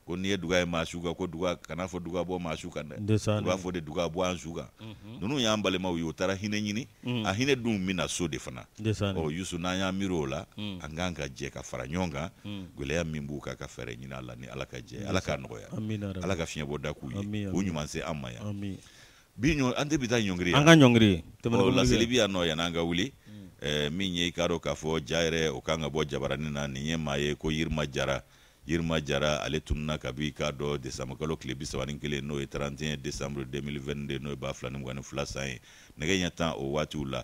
ko n'i ye duga ye maa su kan ko duga kana fɔ duga bɔ maa su kan dɛ u b'a fɔ de duga bɔ an su kan mhm. ninnu y'an balimaw ye u taara hinɛ ɲini mhm. a hinɛ dun bɛna so de fana ɔ oh, yusu n'an y'an miiri o la mhm. an k'an ka jɛ ka fara ɲɔgɔn kan gɛlɛya min b'u kan ka fɛɛrɛ ɲini a la ni ala ka jɛ ala k'a nɔgɔya ala ka fiɲɛ bɔ da k'u ye k'u ɲuman se an ma yan bi ɲɔ an tɛ bi taa ɲɔngiri an ka ɲɔngiri ɔ laseli bi yan nɔ yan'an ka wuli min ye i k'a dɔn k'a fɔ ja yɛrɛ o kan ka bɔ jabaranin na nin ye maa ye ko yirima jara Yirima Jara ale tununa kabi k'a dɔ desanbakalo kile bi saba ni kelen n'o ye 31 décembre 2022 n'o ye ba fila ni mugan fila san ye nɛgɛ ɲɛ tan o waatiw la